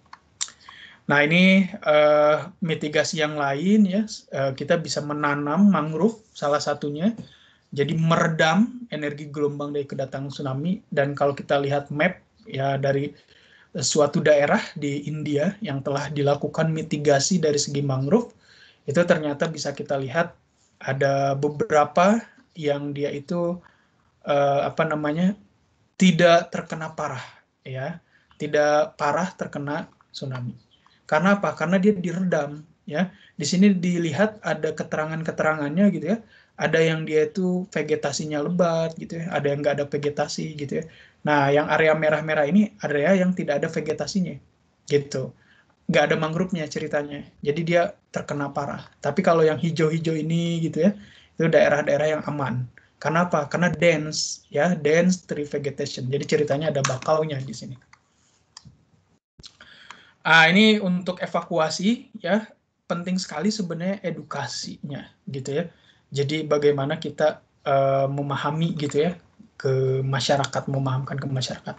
S1: Nah ini uh, mitigasi yang lain ya, uh, kita bisa menanam mangrove salah satunya, jadi meredam energi gelombang dari kedatangan tsunami. Dan kalau kita lihat map ya dari suatu daerah di India yang telah dilakukan mitigasi dari segi mangrove, itu ternyata bisa kita lihat ada beberapa yang dia itu uh, apa namanya tidak terkena parah, ya, tidak parah terkena tsunami. Karena apa? Karena dia diredam, ya. Di sini dilihat ada keterangan-keterangannya gitu ya ada yang dia itu vegetasinya lebat gitu ya, ada yang nggak ada vegetasi gitu ya, Nah, yang area merah-merah ini area yang tidak ada vegetasinya, gitu. Gak ada mangrove-nya ceritanya. Jadi dia terkena parah. Tapi kalau yang hijau-hijau ini gitu ya, itu daerah-daerah yang aman. Karena apa? Karena dense, ya, dense tree vegetation. Jadi ceritanya ada bakaunya di sini. Ah, ini untuk evakuasi, ya, penting sekali sebenarnya edukasinya, gitu ya. Jadi bagaimana kita uh, memahami, gitu ya, ke masyarakat, memahamkan ke masyarakat.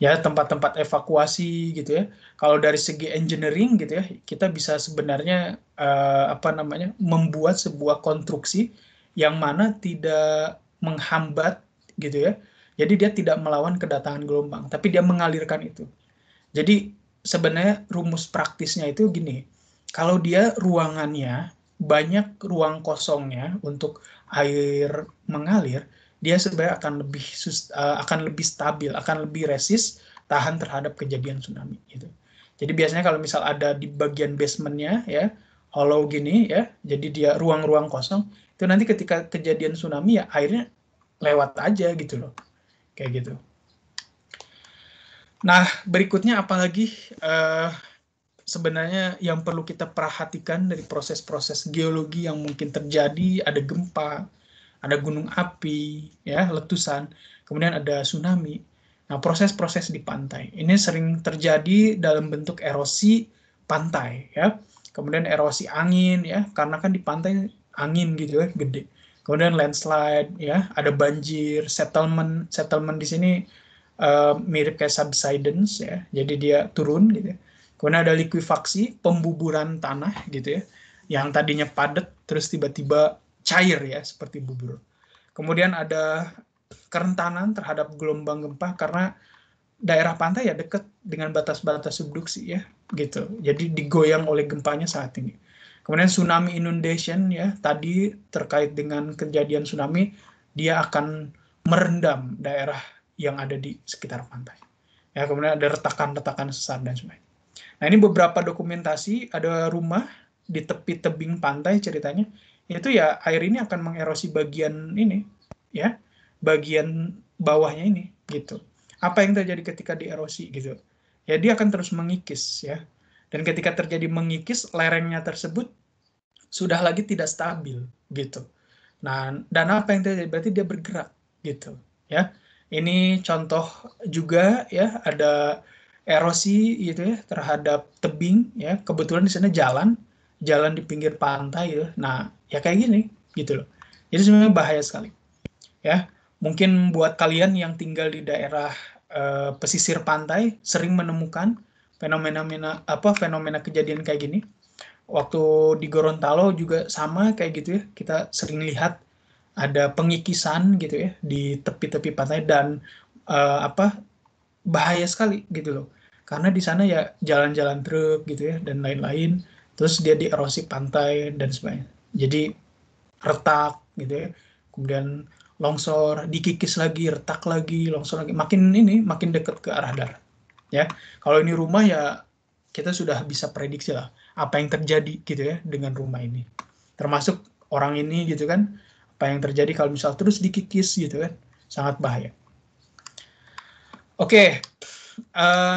S1: Ya, tempat-tempat evakuasi gitu ya. Kalau dari segi engineering gitu ya, kita bisa sebenarnya uh, apa namanya? membuat sebuah konstruksi yang mana tidak menghambat gitu ya. Jadi dia tidak melawan kedatangan gelombang, tapi dia mengalirkan itu. Jadi sebenarnya rumus praktisnya itu gini. Kalau dia ruangannya banyak ruang kosongnya untuk air mengalir, dia sebenarnya akan lebih eh, akan lebih stabil, akan lebih resist tahan terhadap kejadian tsunami gitu. Jadi biasanya kalau misal ada di bagian basementnya ya hollow gini ya, jadi dia ruang-ruang kosong itu nanti ketika kejadian tsunami ya airnya lewat aja gitu loh, kayak gitu. Nah berikutnya apalagi uh, eh, sebenarnya yang perlu kita perhatikan dari proses-proses geologi yang mungkin terjadi ada gempa ada gunung api, ya letusan, kemudian ada tsunami. Nah, proses-proses di pantai ini sering terjadi dalam bentuk erosi pantai, ya. Kemudian erosi angin, ya, karena kan di pantai angin gitu ya, gede. Kemudian landslide, ya, ada banjir, settlement, settlement di sini uh, mirip kayak subsidence, ya. Jadi dia turun gitu. Ya. Kemudian ada likuifaksi, pembuburan tanah gitu ya, yang tadinya padat terus tiba-tiba cair ya seperti bubur. Kemudian ada kerentanan terhadap gelombang gempa karena daerah pantai ya dekat dengan batas-batas subduksi ya gitu. Jadi digoyang oleh gempanya saat ini. Kemudian tsunami inundation ya tadi terkait dengan kejadian tsunami dia akan merendam daerah yang ada di sekitar pantai. Ya kemudian ada retakan-retakan sesar dan sebagainya. Nah ini beberapa dokumentasi ada rumah di tepi tebing pantai ceritanya itu ya air ini akan mengerosi bagian ini ya bagian bawahnya ini gitu apa yang terjadi ketika dierosi gitu ya dia akan terus mengikis ya dan ketika terjadi mengikis lerengnya tersebut sudah lagi tidak stabil gitu nah dan apa yang terjadi berarti dia bergerak gitu ya ini contoh juga ya ada erosi gitu ya terhadap tebing ya kebetulan di sana jalan jalan di pinggir pantai ya nah ya kayak gini gitu loh jadi sebenarnya bahaya sekali ya mungkin buat kalian yang tinggal di daerah eh, pesisir pantai sering menemukan fenomena apa fenomena kejadian kayak gini waktu di Gorontalo juga sama kayak gitu ya kita sering lihat ada pengikisan gitu ya di tepi-tepi pantai dan uh, apa bahaya sekali gitu loh karena di sana ya jalan-jalan truk gitu ya dan lain-lain terus dia dierosi pantai dan sebagainya jadi retak gitu ya kemudian longsor dikikis lagi retak lagi longsor lagi makin ini makin dekat ke arah darat ya kalau ini rumah ya kita sudah bisa prediksi lah apa yang terjadi gitu ya dengan rumah ini termasuk orang ini gitu kan apa yang terjadi kalau misal terus dikikis gitu kan sangat bahaya oke okay. uh,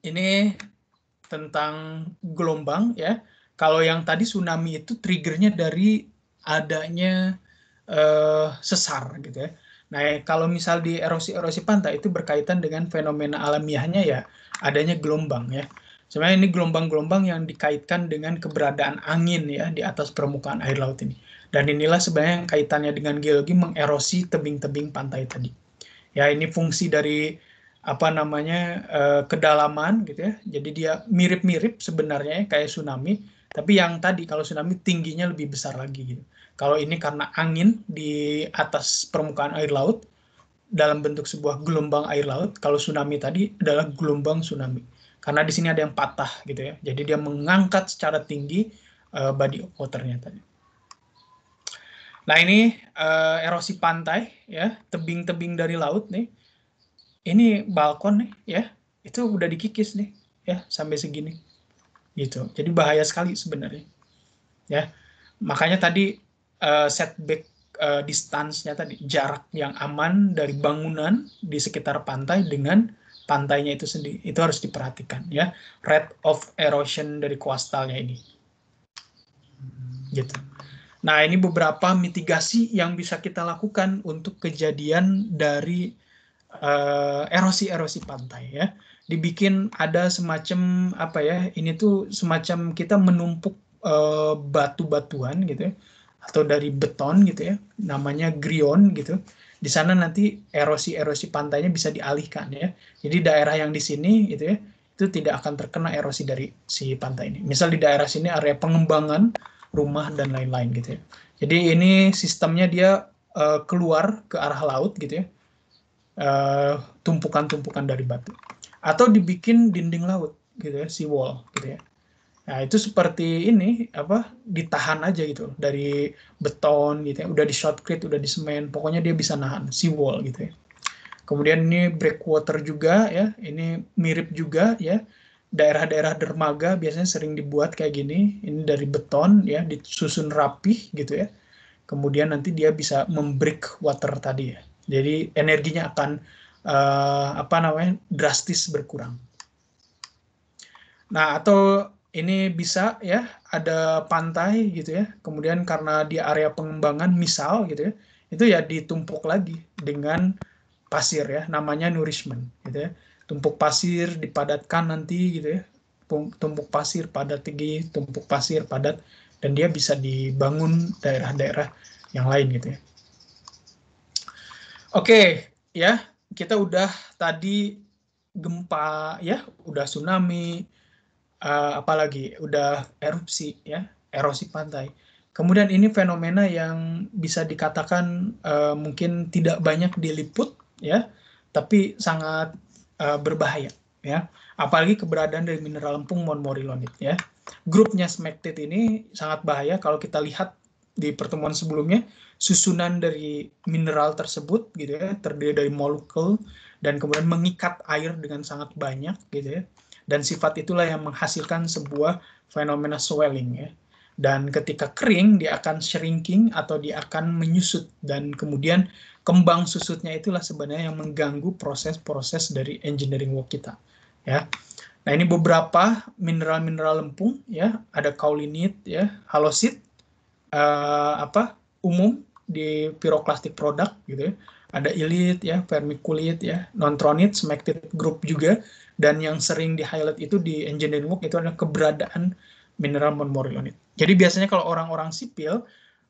S1: eh, ini tentang gelombang ya kalau yang tadi tsunami itu triggernya dari adanya uh, sesar gitu ya. Nah, eh, kalau misal di erosi-erosi pantai itu berkaitan dengan fenomena alamiahnya ya adanya gelombang ya. Sebenarnya ini gelombang-gelombang yang dikaitkan dengan keberadaan angin ya di atas permukaan air laut ini. Dan inilah sebenarnya yang kaitannya dengan geologi mengerosi tebing-tebing pantai tadi. Ya, ini fungsi dari apa namanya uh, kedalaman gitu ya. Jadi dia mirip-mirip sebenarnya kayak tsunami, tapi yang tadi kalau tsunami tingginya lebih besar lagi gitu. Kalau ini karena angin di atas permukaan air laut dalam bentuk sebuah gelombang air laut, kalau tsunami tadi adalah gelombang tsunami. Karena di sini ada yang patah gitu ya. Jadi dia mengangkat secara tinggi uh, body waternya tadi. Nah ini uh, erosi pantai ya, tebing-tebing dari laut nih. Ini balkon nih ya, itu udah dikikis nih ya sampai segini gitu. Jadi bahaya sekali sebenarnya. Ya. Makanya tadi uh, eh, setback uh, eh, distance-nya tadi jarak yang aman dari bangunan di sekitar pantai dengan pantainya itu sendiri. Itu harus diperhatikan ya. Rate of erosion dari coastalnya ini. Gitu. Nah, ini beberapa mitigasi yang bisa kita lakukan untuk kejadian dari eh, erosi-erosi uh, pantai ya dibikin ada semacam apa ya ini tuh semacam kita menumpuk e, batu-batuan gitu ya atau dari beton gitu ya namanya grion gitu di sana nanti erosi erosi pantainya bisa dialihkan ya jadi daerah yang di sini gitu ya itu tidak akan terkena erosi dari si pantai ini misal di daerah sini area pengembangan rumah dan lain-lain gitu ya jadi ini sistemnya dia e, keluar ke arah laut gitu ya eh, tumpukan-tumpukan e, tumpukan -tumpukan dari batu atau dibikin dinding laut gitu ya, sea wall gitu ya. Nah, itu seperti ini apa ditahan aja gitu dari beton gitu ya, udah di shotcrete, udah di semen, pokoknya dia bisa nahan sea wall gitu ya. Kemudian ini breakwater juga ya, ini mirip juga ya. Daerah-daerah dermaga biasanya sering dibuat kayak gini, ini dari beton ya, disusun rapih gitu ya. Kemudian nanti dia bisa membreak water tadi ya. Jadi energinya akan uh, apa namanya drastis berkurang. Nah atau ini bisa ya ada pantai gitu ya, kemudian karena di area pengembangan misal gitu ya, itu ya ditumpuk lagi dengan pasir ya, namanya nourishment gitu ya. Tumpuk pasir dipadatkan nanti gitu ya, tumpuk pasir padat tinggi, tumpuk pasir padat, dan dia bisa dibangun daerah-daerah yang lain gitu ya. Oke, okay, ya kita udah tadi gempa ya, udah tsunami, uh, apalagi udah erupsi ya, erosi pantai. Kemudian ini fenomena yang bisa dikatakan uh, mungkin tidak banyak diliput ya, tapi sangat uh, berbahaya ya. Apalagi keberadaan dari mineral lempung morilonit, ya. Grupnya smectite ini sangat bahaya kalau kita lihat di pertemuan sebelumnya susunan dari mineral tersebut gitu ya terdiri dari molekul dan kemudian mengikat air dengan sangat banyak gitu ya dan sifat itulah yang menghasilkan sebuah fenomena swelling ya dan ketika kering dia akan shrinking atau dia akan menyusut dan kemudian kembang susutnya itulah sebenarnya yang mengganggu proses-proses dari engineering work kita ya nah ini beberapa mineral-mineral lempung ya ada kaolinit ya halosit uh, apa umum di piroklastik produk gitu ya. Ada ilit ya, vermiculit ya, nontronit, smectit group juga dan yang sering di-highlight itu di engineering work itu adalah keberadaan mineral monorionit. Jadi biasanya kalau orang-orang sipil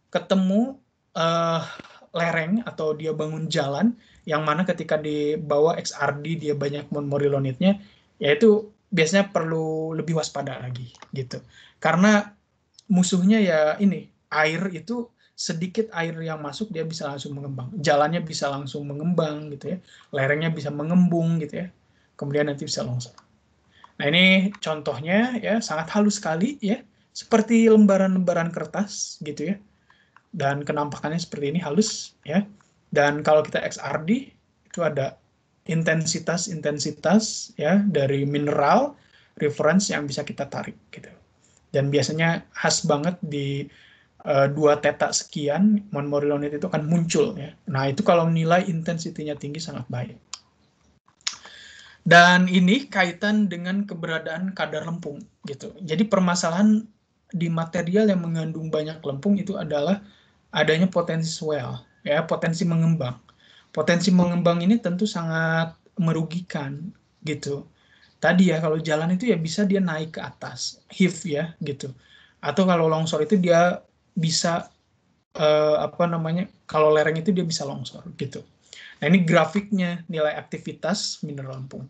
S1: ketemu uh, lereng atau dia bangun jalan yang mana ketika dibawa XRD dia banyak ya yaitu biasanya perlu lebih waspada lagi gitu. Karena musuhnya ya ini air itu sedikit air yang masuk dia bisa langsung mengembang. Jalannya bisa langsung mengembang gitu ya. Lerengnya bisa mengembung gitu ya. Kemudian nanti bisa longsor. Nah, ini contohnya ya sangat halus sekali ya. Seperti lembaran-lembaran kertas gitu ya. Dan kenampakannya seperti ini halus ya. Dan kalau kita XRD itu ada intensitas-intensitas ya dari mineral reference yang bisa kita tarik gitu. Dan biasanya khas banget di Eh, dua teta sekian, monomorilonit itu akan muncul. Ya. Nah, itu kalau nilai intensitinya tinggi sangat baik. Dan ini kaitan dengan keberadaan kadar lempung. gitu. Jadi permasalahan di material yang mengandung banyak lempung itu adalah adanya potensi swell, ya potensi mengembang. Potensi mengembang ini tentu sangat merugikan gitu. Tadi ya kalau jalan itu ya bisa dia naik ke atas, heave ya gitu. Atau kalau longsor itu dia bisa uh, apa namanya kalau lereng itu dia bisa longsor gitu. Nah ini grafiknya nilai aktivitas mineral Lampung.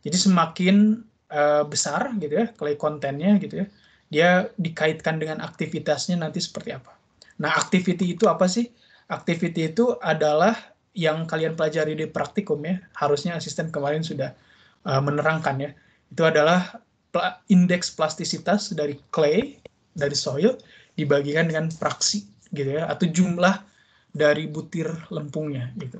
S1: Jadi semakin uh, besar gitu ya clay kontennya gitu ya, dia dikaitkan dengan aktivitasnya nanti seperti apa. Nah activity itu apa sih? Activity itu adalah yang kalian pelajari di praktikum ya, harusnya asisten kemarin sudah uh, menerangkan ya. Itu adalah indeks plastisitas dari clay, dari soil, dibagikan dengan fraksi gitu ya atau jumlah dari butir lempungnya gitu.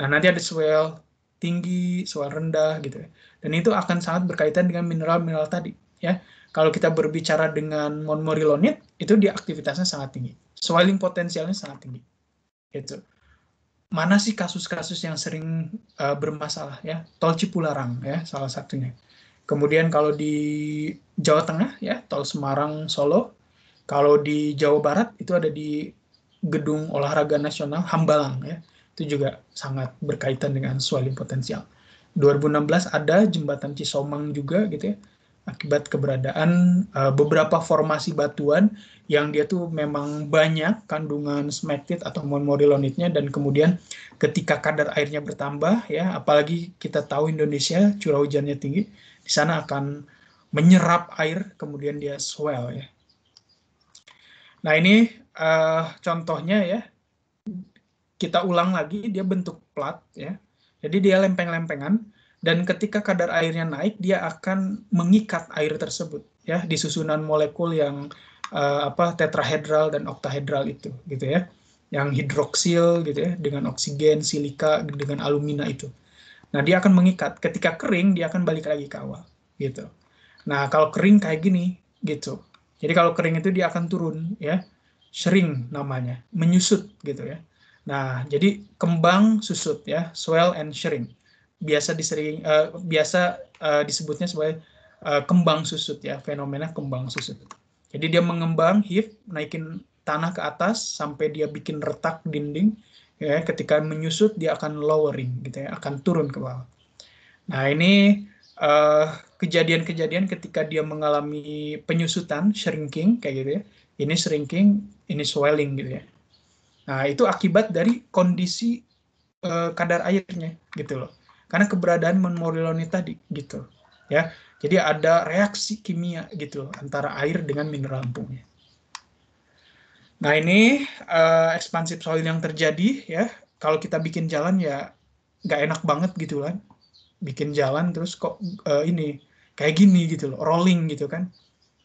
S1: Nah, nanti ada swell tinggi, swell rendah gitu ya. Dan itu akan sangat berkaitan dengan mineral-mineral tadi ya. Kalau kita berbicara dengan monmorilonit itu dia aktivitasnya sangat tinggi. Swelling potensialnya sangat tinggi. Gitu. Mana sih kasus-kasus yang sering uh, bermasalah ya? Tol Cipularang ya salah satunya. Kemudian kalau di Jawa Tengah ya, tol Semarang Solo kalau di Jawa Barat itu ada di Gedung Olahraga Nasional Hambalang ya. Itu juga sangat berkaitan dengan swelling potensial. 2016 ada jembatan Cisomang juga gitu ya akibat keberadaan uh, beberapa formasi batuan yang dia tuh memang banyak kandungan smectite atau monomorilonitnya dan kemudian ketika kadar airnya bertambah ya apalagi kita tahu Indonesia curah hujannya tinggi di sana akan menyerap air kemudian dia swell ya Nah ini uh, contohnya ya, kita ulang lagi dia bentuk plat ya. Jadi dia lempeng-lempengan dan ketika kadar airnya naik dia akan mengikat air tersebut ya di susunan molekul yang uh, apa tetrahedral dan oktahedral itu gitu ya yang hidroksil gitu ya dengan oksigen silika dengan alumina itu nah dia akan mengikat ketika kering dia akan balik lagi ke awal gitu nah kalau kering kayak gini gitu jadi kalau kering itu dia akan turun ya, sering namanya, menyusut gitu ya. Nah, jadi kembang susut ya, swell and shrink. Biasa disering uh, biasa uh, disebutnya sebagai uh, kembang susut ya, fenomena kembang susut. Jadi dia mengembang, hip, naikin tanah ke atas sampai dia bikin retak dinding ya, ketika menyusut dia akan lowering gitu ya, akan turun ke bawah. Nah, ini uh, kejadian-kejadian ketika dia mengalami penyusutan, shrinking kayak gitu ya. Ini shrinking, ini swelling gitu ya. Nah, itu akibat dari kondisi uh, kadar airnya gitu loh. Karena keberadaan monoriloni tadi gitu ya. Jadi ada reaksi kimia gitu loh, antara air dengan mineral lempungnya. Nah ini uh, ekspansif soil yang terjadi ya. Kalau kita bikin jalan ya nggak enak banget gitu kan. Bikin jalan terus kok uh, ini kayak gini gitu loh, rolling gitu kan.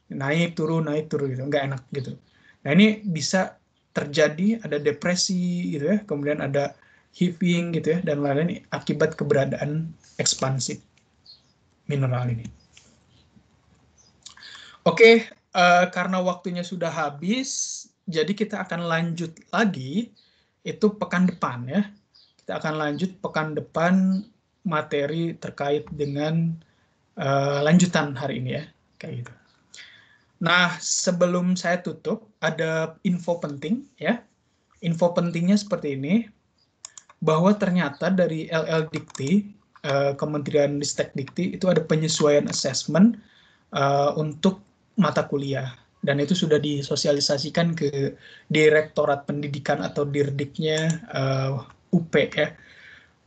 S1: Naik turun, naik turun gitu, nggak enak gitu. Nah, ini bisa terjadi ada depresi gitu ya, kemudian ada heaving gitu ya dan lain-lain akibat keberadaan ekspansi mineral ini. Oke, uh, karena waktunya sudah habis, jadi kita akan lanjut lagi itu pekan depan ya. Kita akan lanjut pekan depan materi terkait dengan Eh, lanjutan hari ini ya kayak gitu. Nah sebelum saya tutup ada info penting ya. Info pentingnya seperti ini bahwa ternyata dari LL Dikti eh, Kementerian Ristek Dikti itu ada penyesuaian assessment eh, untuk mata kuliah dan itu sudah disosialisasikan ke Direktorat Pendidikan atau Dirdiknya uh, UP ya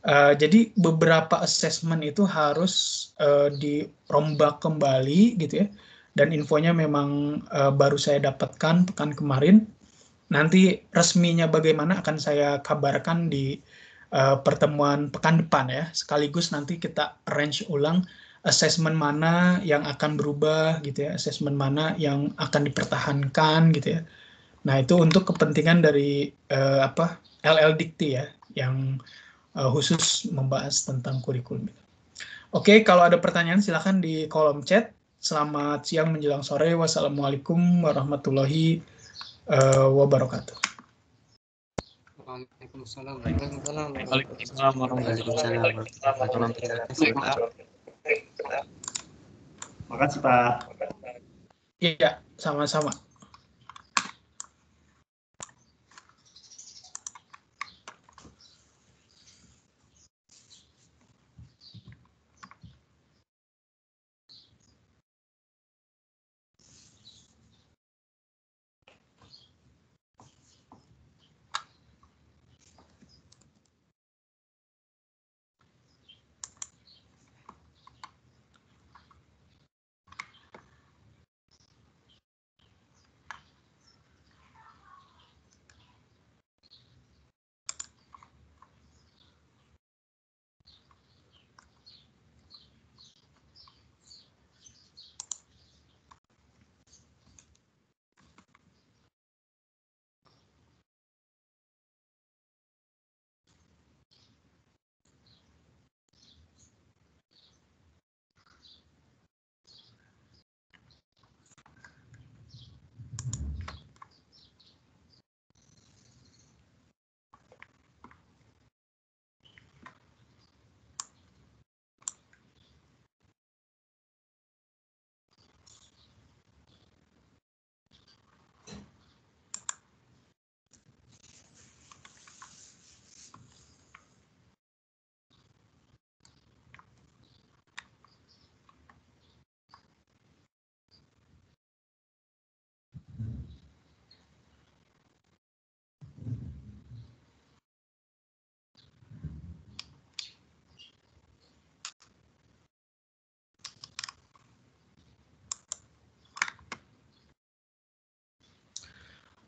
S1: Eh, jadi beberapa assessment itu harus uh, dirombak kembali gitu ya. Dan infonya memang uh, baru saya dapatkan pekan kemarin. Nanti resminya bagaimana akan saya kabarkan di uh, pertemuan pekan depan ya. Sekaligus nanti kita range ulang assessment mana yang akan berubah gitu ya, assessment mana yang akan dipertahankan gitu ya. Nah, itu untuk kepentingan dari uh, apa? LL Dikti ya yang uh, khusus membahas tentang kurikulum. Oke, kalau ada pertanyaan silahkan di kolom chat. Selamat siang menjelang sore. Wassalamualaikum warahmatullahi uh, wabarakatuh.
S2: Waalaikumsalam warahmatullahi wabarakatuh. Makasih Pak.
S1: Iya, sama-sama.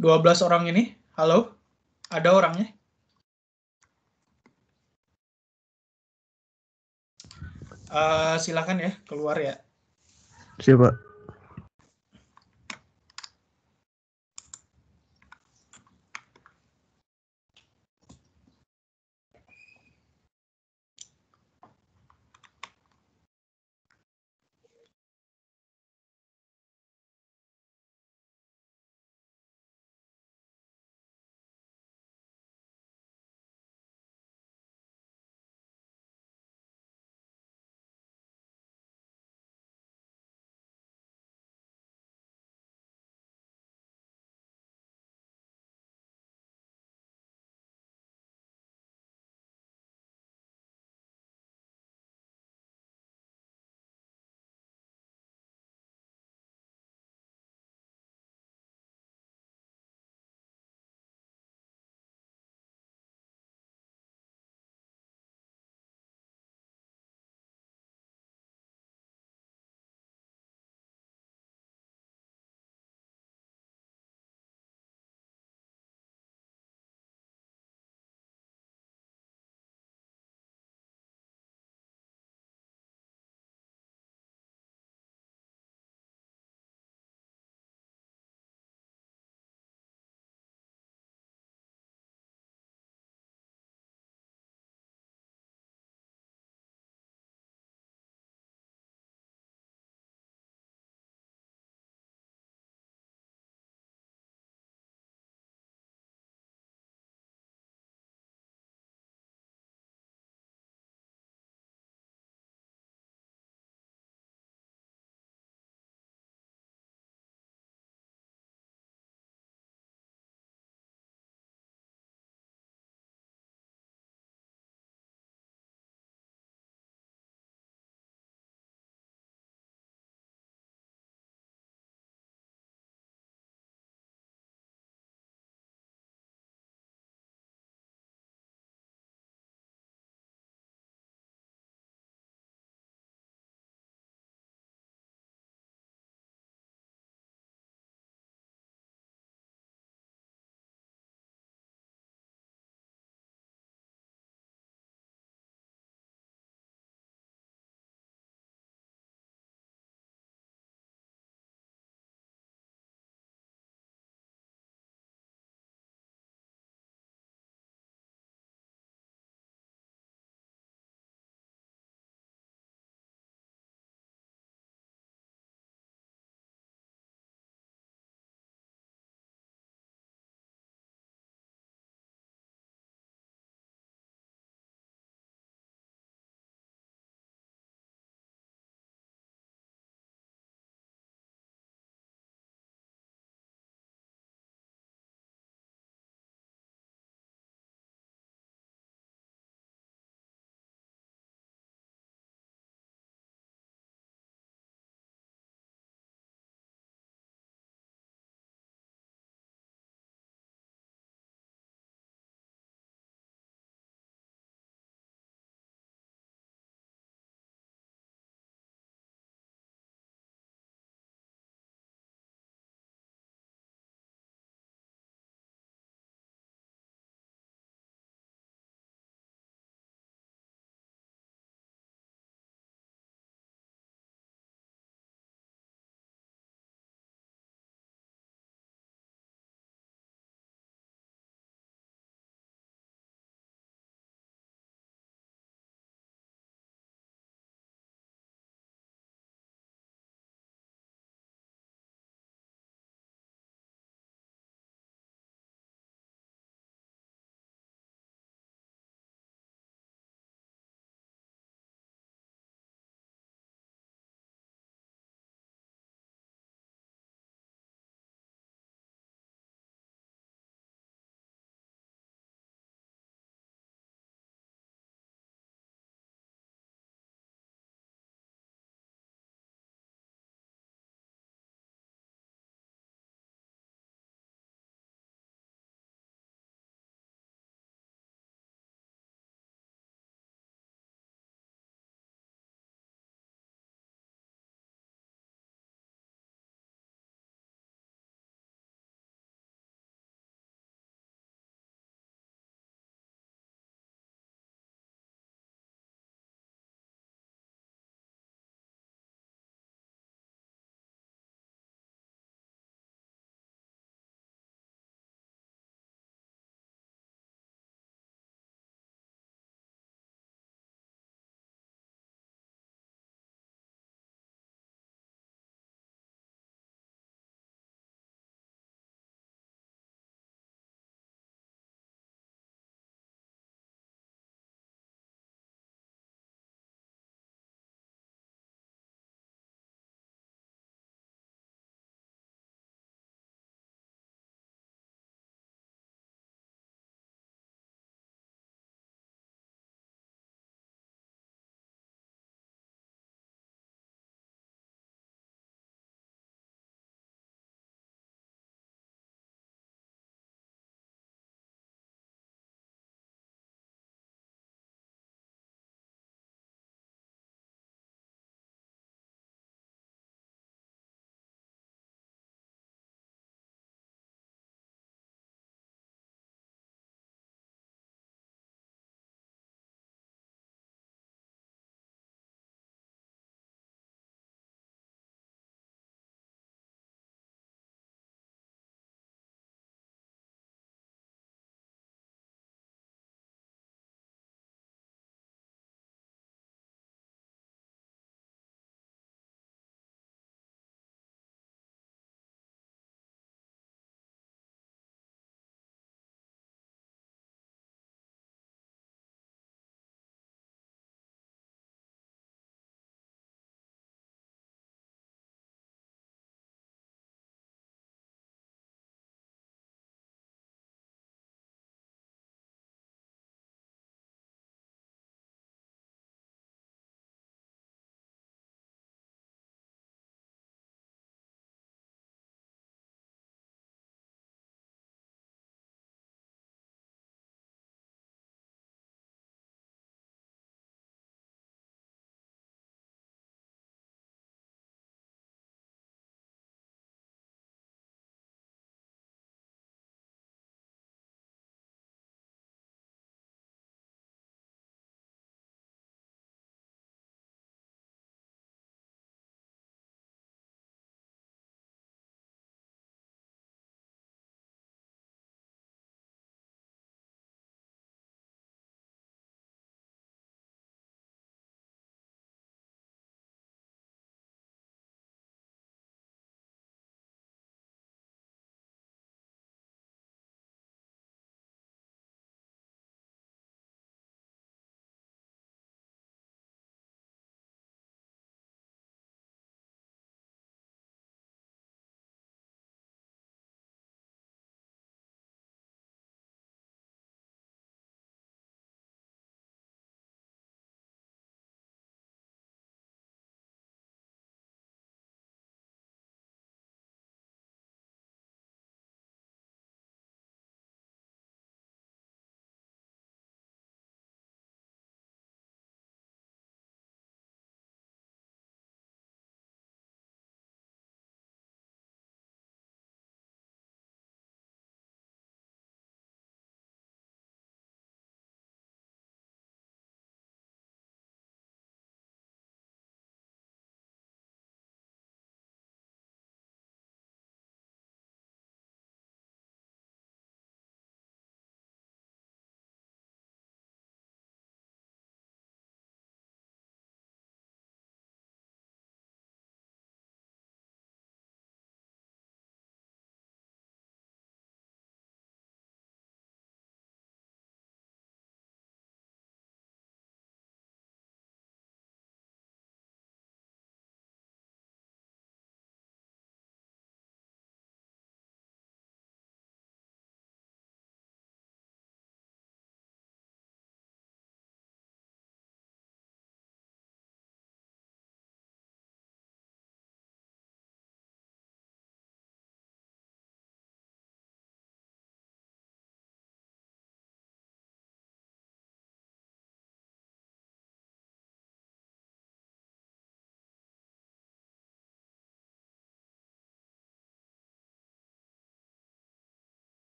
S2: 12 orang ini. Halo? Ada orangnya?
S1: Uh, silakan ya, keluar ya.
S2: Siapa?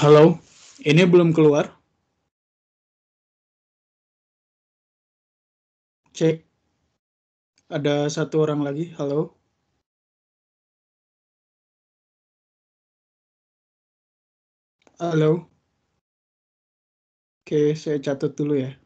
S2: Halo, ini belum keluar. Cek. Ada satu orang lagi. Halo. Halo. Oke, saya catat dulu ya.